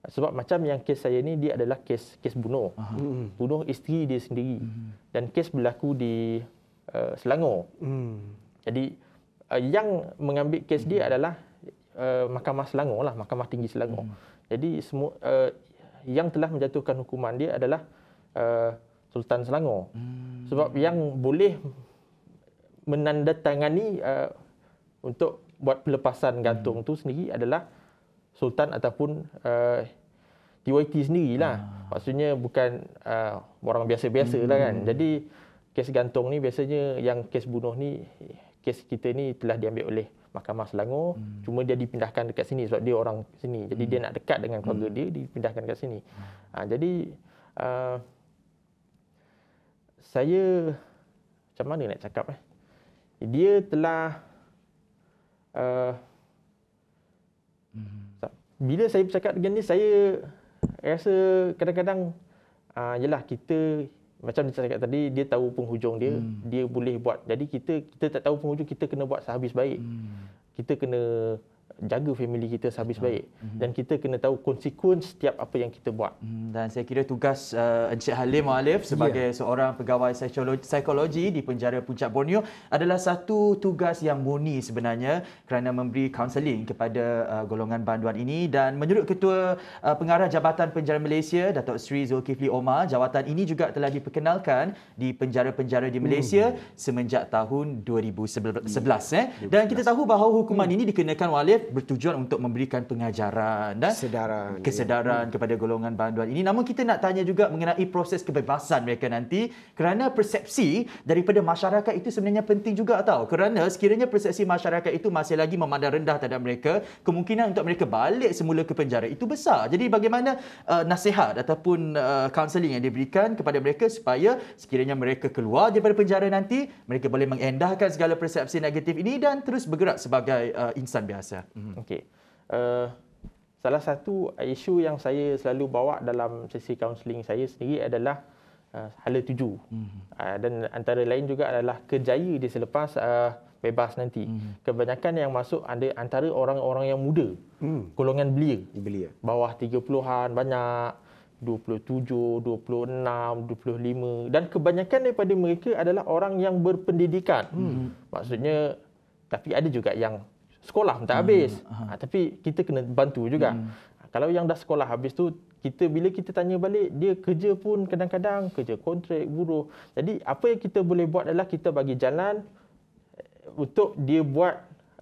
sebab macam yang kes saya ni dia adalah kes kes bunuh Aha. Hmm. Hmm. bunuh isteri dia sendiri hmm. dan kes berlaku di uh, Selangor hmm. jadi uh, yang mengambil kes hmm. dia adalah uh, mahkamah Selangor lah mahkamah tinggi Selangor hmm. jadi semua uh, yang telah menjatuhkan hukuman dia adalah uh, Sultan Selangor hmm. sebab yang boleh menandatangani uh, untuk buat pelepasan gantung hmm. tu sendiri adalah sultan ataupun uh, eh, DYT sendirilah. Hmm. Maksudnya bukan uh, orang biasa-biasa hmm. lah kan. Hmm. Jadi kes gantung ni biasanya yang kes bunuh ni kes kita ni telah diambil oleh Mahkamah Selangor hmm. cuma dia dipindahkan dekat sini sebab dia orang sini. Jadi hmm. dia nak dekat dengan keluarga hmm. dia dipindahkan dekat sini. Hmm. Ha, jadi uh, saya macam mana nak cakap eh. Dia telah uh, bila saya bercakap dengan ni saya rasa kadang-kadang uh, yalah kita macam dia cakap tadi dia tahu penghujung dia hmm. dia boleh buat jadi kita kita tak tahu penghujung kita kena buat sehabis baik hmm. kita kena jaga family kita sehabis Betul. baik mm-hmm. dan kita kena tahu konsekuens setiap apa yang kita buat mm, dan saya kira tugas uh, Encik Halim Alif sebagai yeah. seorang pegawai psikologi, psikologi di penjara Puncak Borneo adalah satu tugas yang murni sebenarnya kerana memberi kaunseling kepada uh, golongan banduan ini dan menurut ketua uh, pengarah Jabatan Penjara Malaysia Datuk Sri Zulkifli Omar jawatan ini juga telah diperkenalkan di penjara-penjara di Malaysia mm. semenjak tahun 2011 yeah. Ya, eh dan kita tahu bahawa hukuman mm. ini dikenakan oleh bertujuan untuk memberikan pengajaran dan kesedaran, ya. kesedaran ya. kepada golongan banduan ini. Namun kita nak tanya juga mengenai proses kebebasan mereka nanti kerana persepsi daripada masyarakat itu sebenarnya penting juga tau. Kerana sekiranya persepsi masyarakat itu masih lagi memandang rendah terhadap mereka, kemungkinan untuk mereka balik semula ke penjara itu besar. Jadi bagaimana uh, nasihat ataupun uh, counseling yang diberikan kepada mereka supaya sekiranya mereka keluar daripada penjara nanti, mereka boleh mengendahkan segala persepsi negatif ini dan terus bergerak sebagai uh, insan biasa. Hmm. Mm-hmm. Okey. Uh, salah satu isu yang saya selalu bawa dalam sesi kaunseling saya sendiri adalah uh, hala tuju. Mm-hmm. Uh, dan antara lain juga adalah kejaya di selepas uh, bebas nanti. Mm-hmm. Kebanyakan yang masuk ada antara orang-orang yang muda. Mm. Golongan belia. Belia. Bawah 30-an banyak. 27, 26, 25 dan kebanyakan daripada mereka adalah orang yang berpendidikan. Hmm. Maksudnya tapi ada juga yang sekolah pun tak hmm, habis. Hmm, ha, tapi kita kena bantu juga. Hmm. Ha, kalau yang dah sekolah habis tu, kita bila kita tanya balik, dia kerja pun kadang-kadang kerja kontrak, buruh. Jadi apa yang kita boleh buat adalah kita bagi jalan eh, untuk dia buat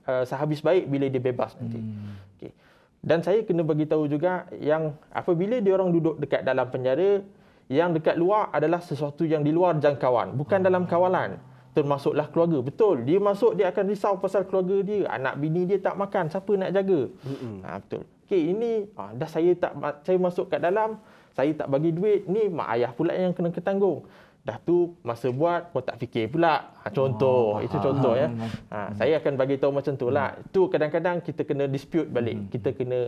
uh, sehabis baik bila dia bebas nanti. Hmm. Okay. Dan saya kena bagi tahu juga yang apabila dia orang duduk dekat dalam penjara, yang dekat luar adalah sesuatu yang di luar jangkauan, bukan dalam kawalan termasuklah keluarga. Betul. Dia masuk, dia akan risau pasal keluarga dia. Anak bini dia tak makan. Siapa nak jaga? Ha, betul. Okey, ini ha, dah saya tak saya masuk kat dalam. Saya tak bagi duit. Ni mak ayah pula yang kena ketanggung. Dah tu masa buat kau tak fikir pula. Ha, contoh, oh, itu contoh ya. Hmm. ha, ya. Ha, hmm. saya akan bagi tahu macam tulah. Hmm. Tu kadang-kadang kita kena dispute balik. Hmm. Kita kena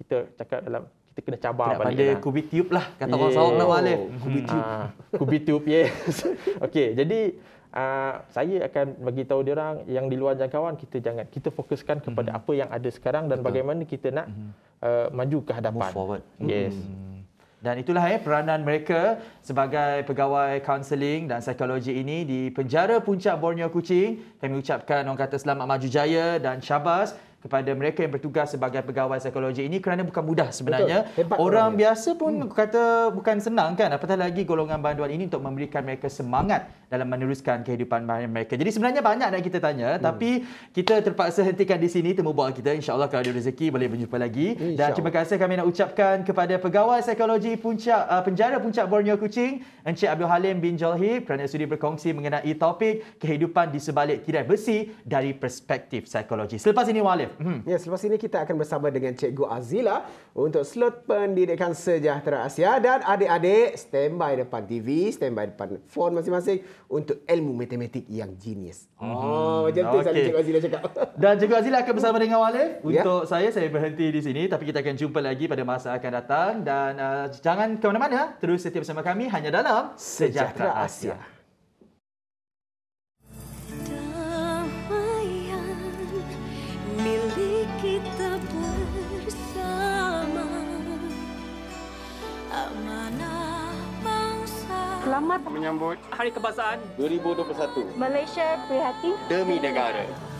kita cakap dalam kita kena cabar kena balik. lah. kubi lah kata orang yeah. nak wale. Kubi tube. Ha, kubi yes. Okey, jadi uh, saya akan bagi tahu dia orang yang di luar jangkauan kita jangan kita fokuskan kepada mm-hmm. apa yang ada sekarang dan Betul. bagaimana kita nak mm-hmm. uh, maju ke hadapan Move forward yes mm-hmm. Dan itulah eh, peranan mereka sebagai pegawai kaunseling dan psikologi ini di penjara puncak Borneo Kuching. Kami ucapkan orang kata selamat maju jaya dan syabas kepada mereka yang bertugas sebagai pegawai psikologi ini kerana bukan mudah sebenarnya. Betul, orang biasa pun hmm. kata bukan senang kan apatah lagi golongan banduan ini untuk memberikan mereka semangat dalam meneruskan kehidupan mereka. Jadi sebenarnya banyak nak kita tanya hmm. tapi kita terpaksa hentikan di sini temu bual kita. InsyaAllah kalau ada rezeki boleh berjumpa lagi. Insya Dan terima kasih kami nak ucapkan kepada Pegawai Psikologi Puncak uh, Penjara Puncak Borneo Kuching Encik Abdul Halim bin Jalhi, kerana sudi berkongsi mengenai topik kehidupan di sebalik tirai besi dari perspektif psikologi. Selepas ini Walif. Hmm. Ya, selepas ini kita akan bersama dengan Cikgu Azila untuk slot pendidikan sejahtera Asia dan adik-adik standby depan TV, standby depan phone masing-masing untuk ilmu matematik yang genius. Mhm. Oh, macam tu saya cik Azila cakap. Dan cikgu Azila akan bersama dengan Walif. Ya. Untuk yeah. saya saya berhenti di sini tapi kita akan jumpa lagi pada masa akan datang dan uh, jangan ke mana-mana terus setiap bersama kami hanya dalam Sejahtera, Sejahtera Asia. menyambut Hari Kebangsaan 2021 Malaysia Prihatin Demi Negara, Negara.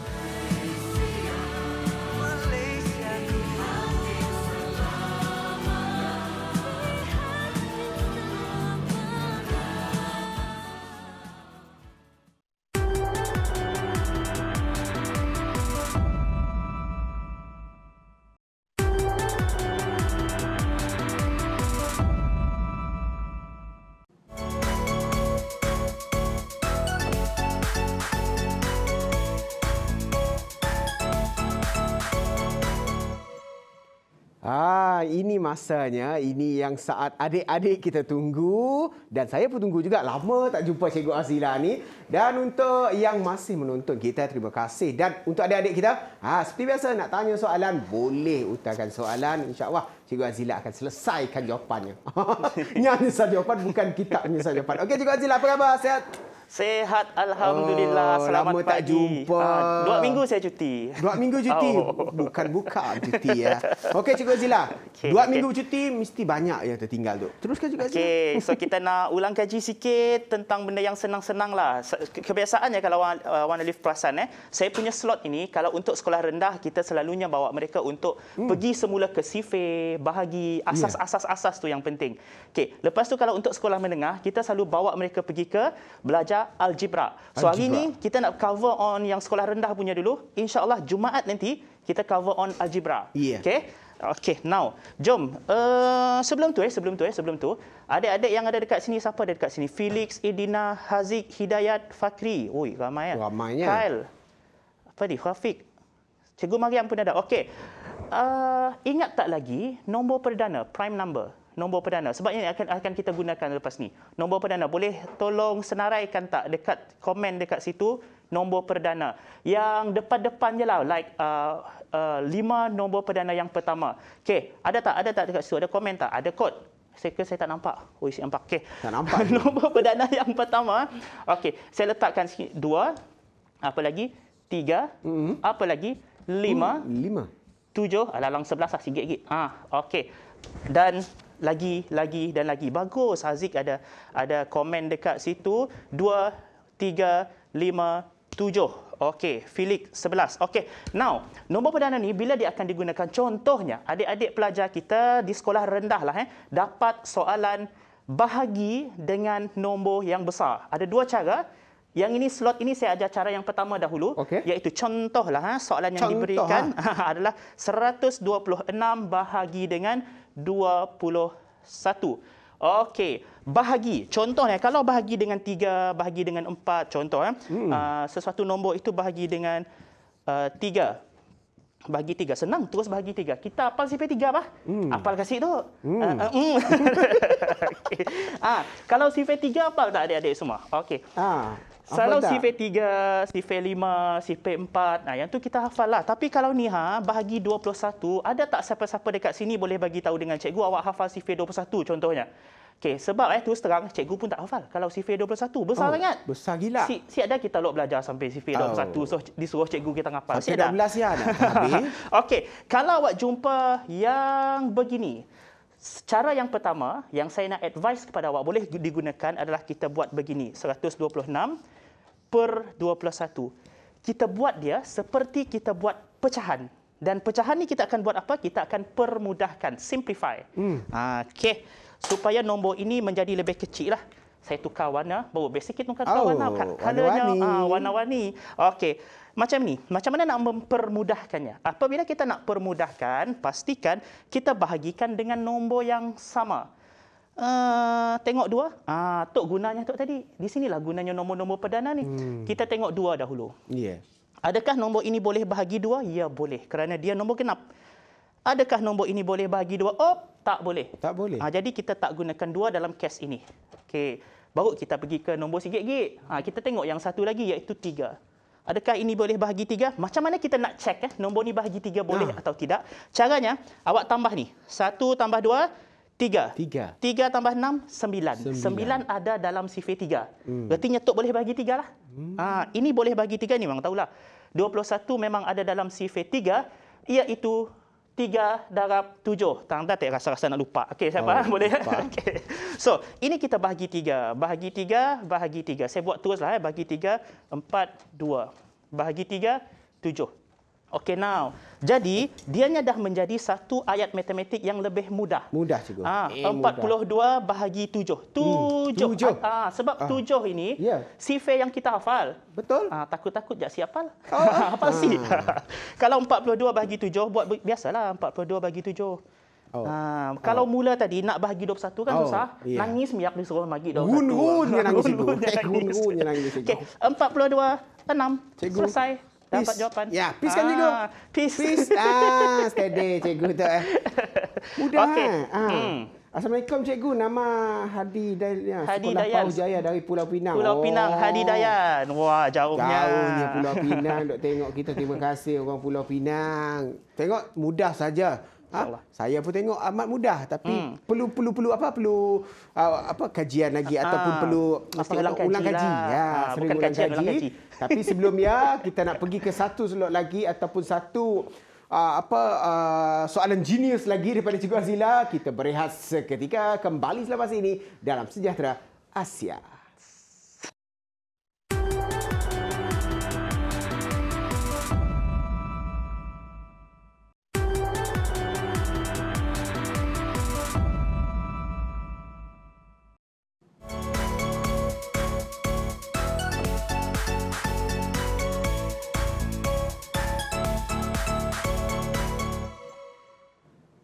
masanya ini yang saat adik-adik kita tunggu dan saya pun tunggu juga lama tak jumpa Cikgu Azila ni dan untuk yang masih menonton kita terima kasih dan untuk adik-adik kita ha, seperti biasa nak tanya soalan boleh utarakan soalan insyaAllah Cikgu Azila akan selesaikan jawapannya. Nyanyi saja jawapan bukan kita nyanyi saja jawapan. Okey Cikgu Azila apa khabar? Sehat? Sehat alhamdulillah. Oh, Selamat lama pagi. tak jumpa. Ha, dua minggu saya cuti. Dua minggu cuti. Oh. Bukan buka cuti ya. Okey Cikgu Zila. Okay, dua okay. minggu cuti mesti banyak yang tertinggal tu. Teruskan juga Cikgu. Okey, so kita nak ulang kaji sikit tentang benda yang senang-senang lah. Kebiasaannya kalau orang uh, Alif perasan eh, saya punya slot ini kalau untuk sekolah rendah kita selalunya bawa mereka untuk hmm. pergi semula ke sife, bahagi asas-asas-asas yeah. asas tu yang penting. Okey, lepas tu kalau untuk sekolah menengah, kita selalu bawa mereka pergi ke belajar Al-Jibra. So al hari ini kita nak cover on yang sekolah rendah punya dulu. InsyaAllah Jumaat nanti kita cover on Al-Jibra. Yeah. Okay? Okay, now. Jom. Uh, sebelum tu eh, sebelum tu eh, sebelum tu. Adik-adik yang ada dekat sini, siapa ada dekat sini? Felix, Edina, Haziq, Hidayat, Fakri. Ui, ramai ya. Ramainya. Kyle. Apa ni? Rafiq. Cikgu Mariam pun ada. Okay. Uh, ingat tak lagi nombor perdana, prime number? nombor perdana sebab ini akan akan kita gunakan lepas ni nombor perdana boleh tolong senaraikan tak dekat komen dekat situ nombor perdana yang depan-depan je lah like uh, uh, lima nombor perdana yang pertama okey ada tak ada tak dekat situ ada komen tak ada kod saya ke saya tak nampak oh isi empat okey tak nampak nombor perdana yang pertama okey saya letakkan sini dua apa lagi tiga mm-hmm. apa lagi lima mm, lima tujuh alalang sebelas lah sikit-sikit ah okey dan lagi lagi dan lagi bagus Haziq ada ada komen dekat situ 2 3 5 tujuh. okey Felix sebelas. okey now nombor perdana ni bila dia akan digunakan contohnya adik-adik pelajar kita di sekolah rendah lah eh dapat soalan bahagi dengan nombor yang besar ada dua cara yang ini slot ini saya ajar cara yang pertama dahulu Okey. iaitu contohlah ha soalan yang Contoh, diberikan ha? adalah 126 bahagi dengan 21. Okey, bahagi. Contohnya kalau bahagi dengan 3, bahagi dengan 4, contoh eh. Hmm. Uh, sesuatu nombor itu bahagi dengan uh, ah, 3 bagi tiga. Senang terus bahagi tiga. Kita apal sampai tiga apa? Hmm. Apal kasih tu. Hmm. Uh, ah, uh, mm. okay. ah, kalau sampai tiga apal tak adik-adik semua? Okey. Ah. Salau sifir tiga, sifir lima, sifir empat. Nah, yang tu kita hafal lah. Tapi kalau ni ha, bahagi 21, ada tak siapa-siapa dekat sini boleh bagi tahu dengan cikgu awak hafal sifir 21 contohnya? Okey, sebab eh terus terang cikgu pun tak hafal kalau sifir 21 besar oh, sangat. Besar gila. Si si ada kita lok belajar sampai sifir 21 oh. so disuruh cikgu kita ngapal. si ada. 12 ya dah Okey, kalau awak jumpa yang begini, Cara yang pertama yang saya nak advice kepada awak boleh digunakan adalah kita buat begini 126 per 21. Kita buat dia seperti kita buat pecahan. Dan pecahan ni kita akan buat apa? Kita akan permudahkan, simplify. Hmm. Okey, supaya nombor ini menjadi lebih kecil lah. Saya tukar warna, baru basic kita tukar oh, warna. Warna-warni. Ha, warna-warni. warna Okey, macam ni. Macam mana nak mempermudahkannya? Apabila kita nak permudahkan, pastikan kita bahagikan dengan nombor yang sama. Uh, tengok dua. Ah, Tok gunanya Tok tadi. Di sinilah gunanya nombor-nombor perdana ni. Hmm. Kita tengok dua dahulu. Yeah. Adakah nombor ini boleh bahagi dua? Ya, boleh. Kerana dia nombor genap. Adakah nombor ini boleh bahagi dua? Oh, tak boleh. Tak boleh. Ha, jadi kita tak gunakan dua dalam kes ini. Okey. Baru kita pergi ke nombor sikit-sikit. Ha, kita tengok yang satu lagi iaitu tiga. Adakah ini boleh bahagi tiga? Macam mana kita nak cek eh, nombor ini bahagi tiga boleh ha. atau tidak? Caranya, awak tambah ni. Satu tambah dua, Tiga. Tiga. Tiga tambah enam, sembilan. Sembilan, sembilan ada dalam sifat tiga. Hmm. Bertinya Tok boleh bagi tiga lah. Hmm. Ha, ini boleh bagi tiga ni, memang tahulah. Dua puluh satu memang ada dalam sifat tiga, iaitu tiga darab tujuh. Tang tak rasa-rasa nak lupa. Okey, saya faham. Oh, boleh? Okay. So, ini kita bahagi tiga. Bahagi tiga, bahagi tiga. Saya buat terus lah. Eh. Bahagi tiga, empat, dua. Bahagi tiga, tujuh. Okey now. Jadi dianya dah menjadi satu ayat matematik yang lebih mudah. Mudah cikgu. Ah, eh, 42 mudah. bahagi 7. 7. Hmm, ah, ah, sebab ah. ini yeah. sifar yang kita hafal. Betul? Ah, takut-takut tak siapa hafal. Lah? Oh. Ah. apa sih? Ah. kalau 42 bahagi 7 buat biasalah 42 bahagi 7. Oh. Ah, kalau oh. mula tadi nak bahagi 21 kan oh. susah. Yeah. Nangis miak di suruh bagi 21. Gun-gun yang nangis Gun-gun yang nangis cikgu. Okey, 42 6. Cikgu. Selesai. Peace. jawapan. Ya, peace kan ah, cikgu? Peace. Peace. Ah, steady cikgu tu. Eh. mudah. Okay. Ah. Hmm. Assalamualaikum cikgu. Nama Hadi Dayan. Ya, Hadi Sekolah Dayan. Sekolah Jaya dari Pulau Pinang. Pulau Pinang. Oh. Hadi Dayan. Wah, jauhnya. Jauhnya Pulau Pinang. Duk tengok kita. Terima kasih orang Pulau Pinang. Tengok, mudah saja. Ha? Saya pun tengok amat mudah tapi hmm. perlu perlu perlu apa perlu uh, apa kajian lagi ha. ataupun perlu apa ulang, ulang kaji. Lah. Ya, ha, bukan ulang kaji. Ulang kaji. tapi sebelum ya kita nak pergi ke satu slot lagi ataupun satu uh, apa uh, soalan genius lagi daripada Cikgu Azila. Kita berehat seketika kembali selepas ini dalam sejahtera Asia.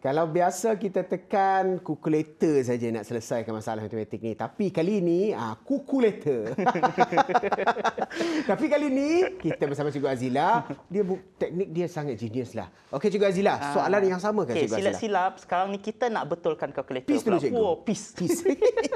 Kalau biasa kita tekan kukulator saja nak selesaikan masalah matematik ni. Tapi kali ini, ah, kukulator. Tapi kali ini, kita bersama Cikgu Azila. Dia bu- teknik dia sangat genius lah. Okey, Cikgu Azila. Ah. Soalan yang sama kan, okay, Cikgu Azila? Silap-silap. Sekarang ni kita nak betulkan kalkulator. Peace dulu, Cikgu. Oh, peace. peace.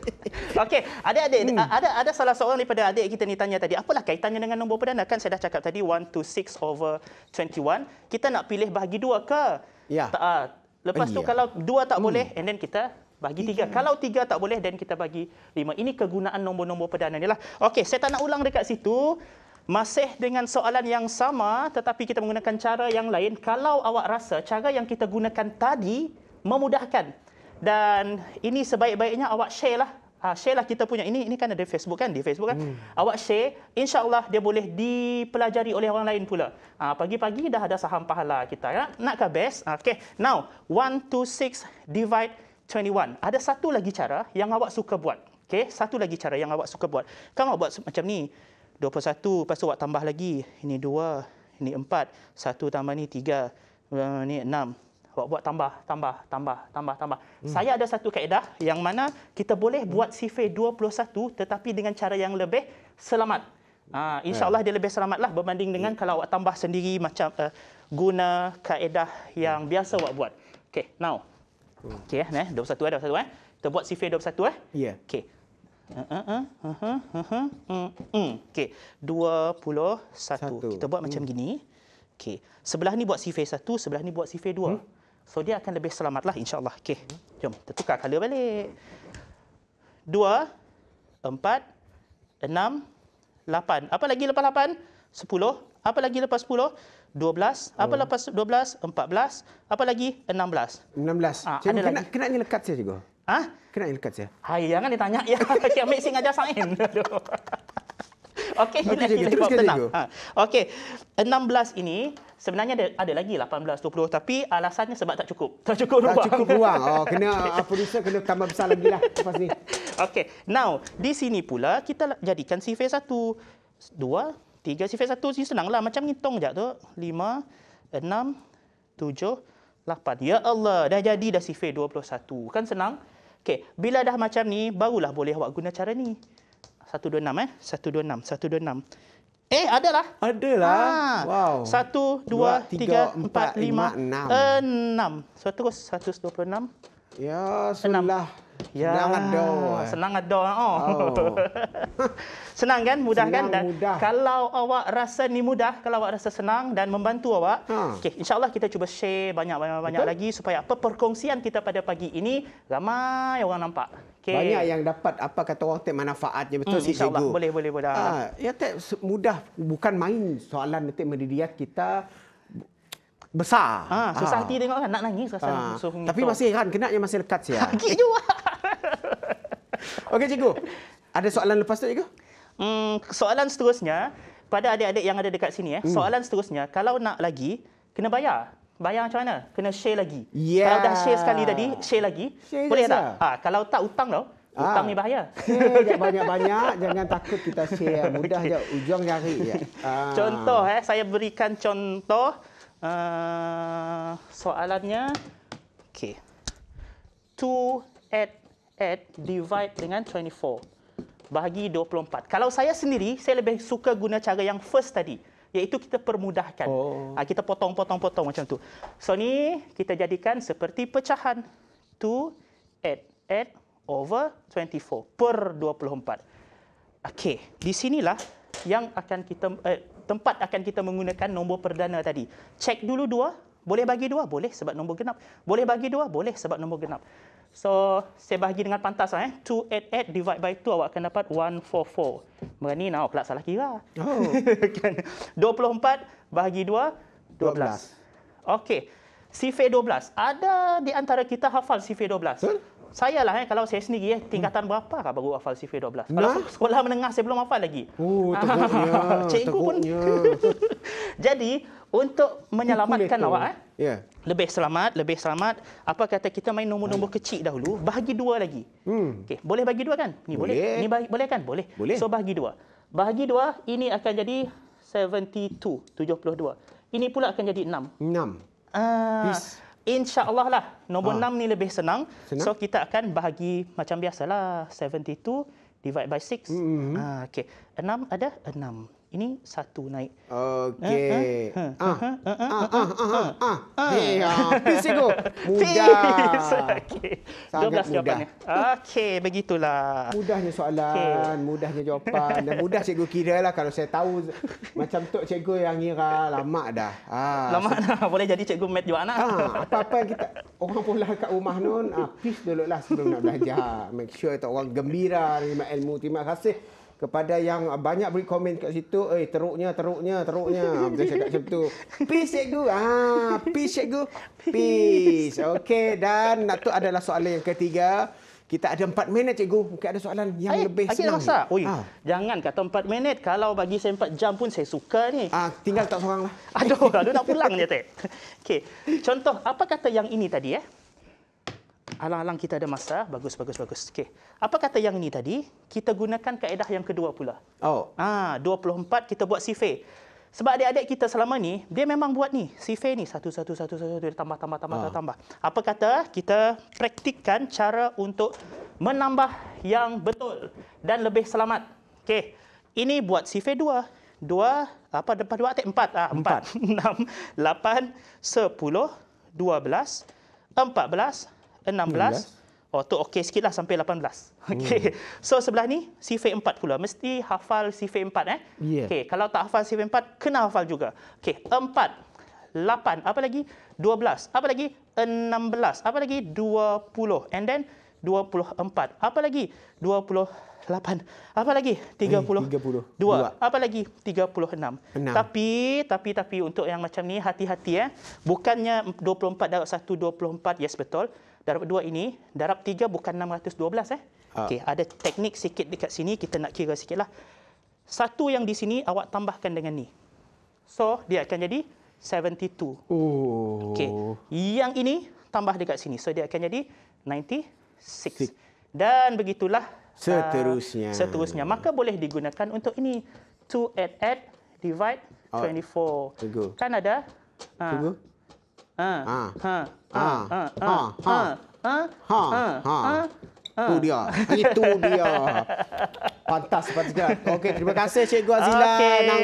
Okey, ada ada hmm. ada ada salah seorang daripada adik kita ni tanya tadi, apalah kaitannya dengan nombor perdana? Kan saya dah cakap tadi, 1 to 6 over 21. Kita nak pilih bahagi dua ke? Ya. Yeah. Lepas oh, tu kalau dua tak hmm. boleh and then kita bagi tiga. Kalau tiga tak boleh then kita bagi lima. Ini kegunaan nombor-nombor perdana ni lah. Okey, saya tak nak ulang dekat situ. Masih dengan soalan yang sama tetapi kita menggunakan cara yang lain. Kalau awak rasa cara yang kita gunakan tadi memudahkan dan ini sebaik-baiknya awak share lah uh, share lah kita punya ini ini kan ada Facebook kan di Facebook kan. Hmm. Awak share, insyaallah dia boleh dipelajari oleh orang lain pula. Uh, pagi-pagi dah ada saham pahala kita ya. Nak ke best? Ha, Okey. Now one two six divide twenty one Ada satu lagi cara yang awak suka buat. okay satu lagi cara yang awak suka buat. kamu awak buat macam ni. 21 satu tu awak tambah lagi. Ini dua ini empat satu tambah ni 3, ini uh, awak buat tambah, tambah, tambah, tambah, tambah. Hmm. Saya ada satu kaedah yang mana kita boleh hmm. buat sifir 21 tetapi dengan cara yang lebih selamat. Ha, InsyaAllah yeah. dia lebih selamatlah berbanding dengan hmm. kalau awak tambah sendiri macam uh, guna kaedah yang hmm. biasa awak buat. Okay, now. Hmm. Okay, eh, 21 eh, satu eh. Kita buat sifir 21 eh. Ya. Yeah. Okay. Okay. Eh, eh, mm, mm. Okay, dua puluh satu. Kita buat macam hmm. gini. Okay, sebelah ni buat sifir satu, sebelah ni buat sifir dua. Hmm? So dia akan lebih selamatlah insya-Allah. Okey. Jom, kita tukar color balik. 2 4 6 8. Apa lagi lepas 8? 10. Apa lagi lepas 10? 12. Oh. Apa lepas 12? 14. Apa lagi? 16. 16. Ha, ada kena, lagi. kena ni lekat saya cikgu. Ha? Kena ni lekat saya. Hai, jangan ditanya ya. Kita mixing aja sangin. Aduh. Okey, kita okay, jawab tenang. Ha. Okey, 16 ini sebenarnya ada, ada lagi 18, 20 tapi alasannya sebab tak cukup. Tak cukup ruang. Tak cukup ruang. Oh, kena okay. producer kena tambah besar lagi lah lepas ni. Okey, now di sini pula kita jadikan sifir satu, dua, tiga sifir satu. Ini lah macam ngitung je tu. Lima, enam, tujuh, lapan. Ya Allah, dah jadi dah sifir 21. Kan senang? Okey, bila dah macam ni, barulah boleh awak guna cara ni satu dua enam eh satu dua enam satu dua enam eh ada lah ada lah ha. wow satu dua tiga empat lima enam enam Satu terus satu dua puluh enam ya sudah Ya. Senang ada. Senang ada. Ha, oh. oh. senang kan? Mudah senang, kan? Dan mudah. Kalau awak rasa ni mudah, kalau awak rasa senang dan membantu awak, ha. okay, insyaAllah kita cuba share banyak-banyak lagi supaya apa perkongsian kita pada pagi ini ramai orang nampak. Okay. Banyak yang dapat apa kata orang tak manfaatnya betul hmm, sih cikgu. Boleh, boleh, boleh. Ha, ya tak mudah. Bukan main soalan nanti meridiat kita besar. Ah, susah hati tengok kan nak nangis rasa. Ah. So, Tapi masih kan kenaknya masih lekat saja. Sakit juga. Okey cikgu. Ada soalan lepas tu cikgu? Hmm, soalan seterusnya pada adik-adik yang ada dekat sini eh. Hmm. Soalan seterusnya kalau nak lagi kena bayar. Bayar macam mana? Kena share lagi. Yeah. Kalau dah share sekali tadi, share lagi. Share Boleh tak? Ha, kalau tak hutang tau. Hutang ah. ni bahaya. Share banyak-banyak. jangan takut kita share. Mudah okay. je. Ujung nyari. Ya. Ah. Contoh, eh, saya berikan contoh. Ah, soalannya, okay. 2 at at divide dengan 24 bahagi 24. Kalau saya sendiri, saya lebih suka guna cara yang first tadi, iaitu kita permudahkan. Oh. Uh, kita potong-potong-potong macam tu. So ni kita jadikan seperti pecahan 2 at at over 24 per 24. Okey, di sinilah yang akan kita uh, tempat akan kita menggunakan nombor perdana tadi. Cek dulu dua, boleh bagi dua, boleh sebab nombor genap. Boleh bagi dua, boleh sebab nombor genap. So, saya bagi dengan pantas lah, eh. 288 divide by 2 awak akan dapat 144. Berani nak pula salah kira. Oh. 24 bahagi 2 12. 12. Okey. Sifir 12. Ada di antara kita hafal sifir 12? Huh? saya lah eh, kalau saya sendiri eh, tingkatan hmm. berapa kah baru hafal sifir 12? Nah. Kalau sekolah menengah saya belum hafal lagi. Oh, teguknya. Cikgu pun. Jadi, untuk menyelamatkan Kukul awak, eh, yeah. lebih selamat, lebih selamat, apa kata kita main nombor-nombor kecil dahulu, Bahagi dua lagi. Hmm. Okay, boleh bagi dua kan? Ni boleh. boleh. Ni bagi, boleh kan? Boleh. boleh. So, bagi dua. Bahagi dua, ini akan jadi 72, 72. Ini pula akan jadi 6. 6. Uh, InsyaAllah lah. Nombor ha. Ah. 6 ni lebih senang. senang. So, kita akan bahagi macam biasalah. 72 divide by 6. Mm-hmm. Ha, okay. 6 ada? 6 ini satu naik. Okey. Ah. Ah. Ah. Ha. Ah. Ah. Ah. Mudah. Okey. 12 jawapan. Okey, begitulah. Mudahnya soalan, okay. mudahnya jawapan. Dan mudah cikgu kira lah kalau saya tahu macam tu cikgu yang ngira lama dah. Ah, lama dah. Boleh jadi cikgu mat juga anak. Ah, apa-apa kita orang pula kat rumah nun, ah, dulu lah sebelum nak belajar. Make sure tak orang gembira terima ilmu. Terima kasih kepada yang banyak beri komen kat situ, eh teruknya, teruknya, teruknya. Dia cakap macam tu. Peace, cikgu. Ha, ah, peace, cikgu. Peace. Okey, dan tu adalah soalan yang ketiga. Kita ada empat minit, cikgu. Mungkin ada soalan yang Ay, eh, lebih senang. ha. Jangan kata empat minit. Kalau bagi saya empat jam pun saya suka ni. Ha, tinggal tak seorang lah. Aduh, aduh nak pulang je, Tek. Okey, contoh apa kata yang ini tadi? Eh? alang-alang kita ada masa, bagus bagus bagus. Okey. Apa kata yang ni tadi? Kita gunakan kaedah yang kedua pula. Oh. Ah, ha, 24 kita buat sifir. Sebab adik-adik kita selama ni dia memang buat ni, sifir ni satu satu satu satu, satu tambah tambah tambah ha. tambah. Apa kata kita praktikkan cara untuk menambah yang betul dan lebih selamat. Okey. Ini buat sifir dua, dua apa depan dua, atik Empat, ah lapan, sepuluh, dua belas, empat belas. 16, Oh, tu okey sikit lah sampai 18. Hmm. Okey, Hmm. So sebelah ni sifir 4 pula. Mesti hafal sifir 4 eh. Yeah. Okay. Kalau tak hafal sifir 4, kena hafal juga. Okey, 4, 8, apa lagi? 12, apa lagi? 16, apa lagi? 20. And then 24, apa lagi? 20. 8. Apa lagi? 30. 30. 2. Apa lagi? 36. 6. Tapi, tapi, tapi untuk yang macam ni, hati-hati. ya. Bukannya 24 darab 1, 24. Yes, betul darab 2 ini, darab 3 bukan 612 eh. Ha. Okey, ada teknik sikit dekat sini kita nak kira sikitlah. Satu yang di sini awak tambahkan dengan ni. So, dia akan jadi 72. Oh. Okey. Yang ini tambah dekat sini. So, dia akan jadi 96. Six. Dan begitulah ah, seterusnya. Uh, seterusnya. Maka boleh digunakan untuk ini 2 add add divide 24. Oh. Ah, kan ada uh, itu dia. Itu dia. Pantas sepatutnya. Okey, terima kasih Cikgu Azila. Okay. Nang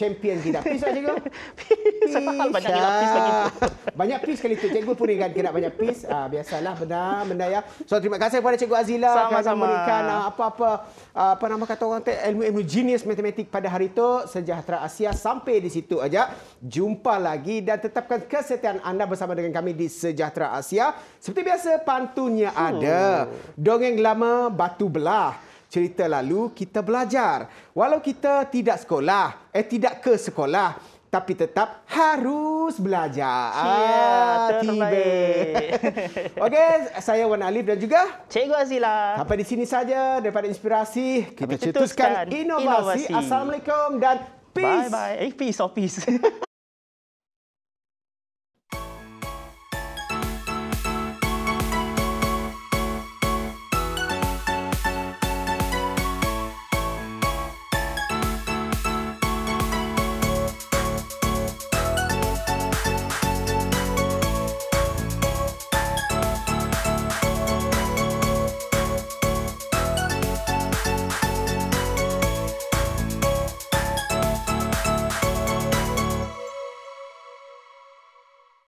champion kita. Peace lah, cikgu. Peace. peace. Banyak peace lagi. Lah. Banyak pis kali tu. Cikgu pun ingat kena banyak pis. Ah, biasalah benar benda ya. So terima kasih kepada cikgu Azila. Sama-sama. Memberikan ah, apa-apa ah, apa nama kata orang tu ilmu-ilmu genius matematik pada hari itu. Sejahtera Asia sampai di situ aja. Jumpa lagi dan tetapkan kesetiaan anda bersama dengan kami di Sejahtera Asia. Seperti biasa pantunnya ada. Oh. Dongeng lama batu belah cerita lalu kita belajar. Walau kita tidak sekolah, eh tidak ke sekolah, tapi tetap harus belajar. Ah, tiba. Okey, saya Wan Alif dan juga Cikgu Azila. Sampai di sini saja daripada inspirasi kita cetuskan inovasi. inovasi. Assalamualaikum dan peace. Bye bye. Eh, peace, oh, peace.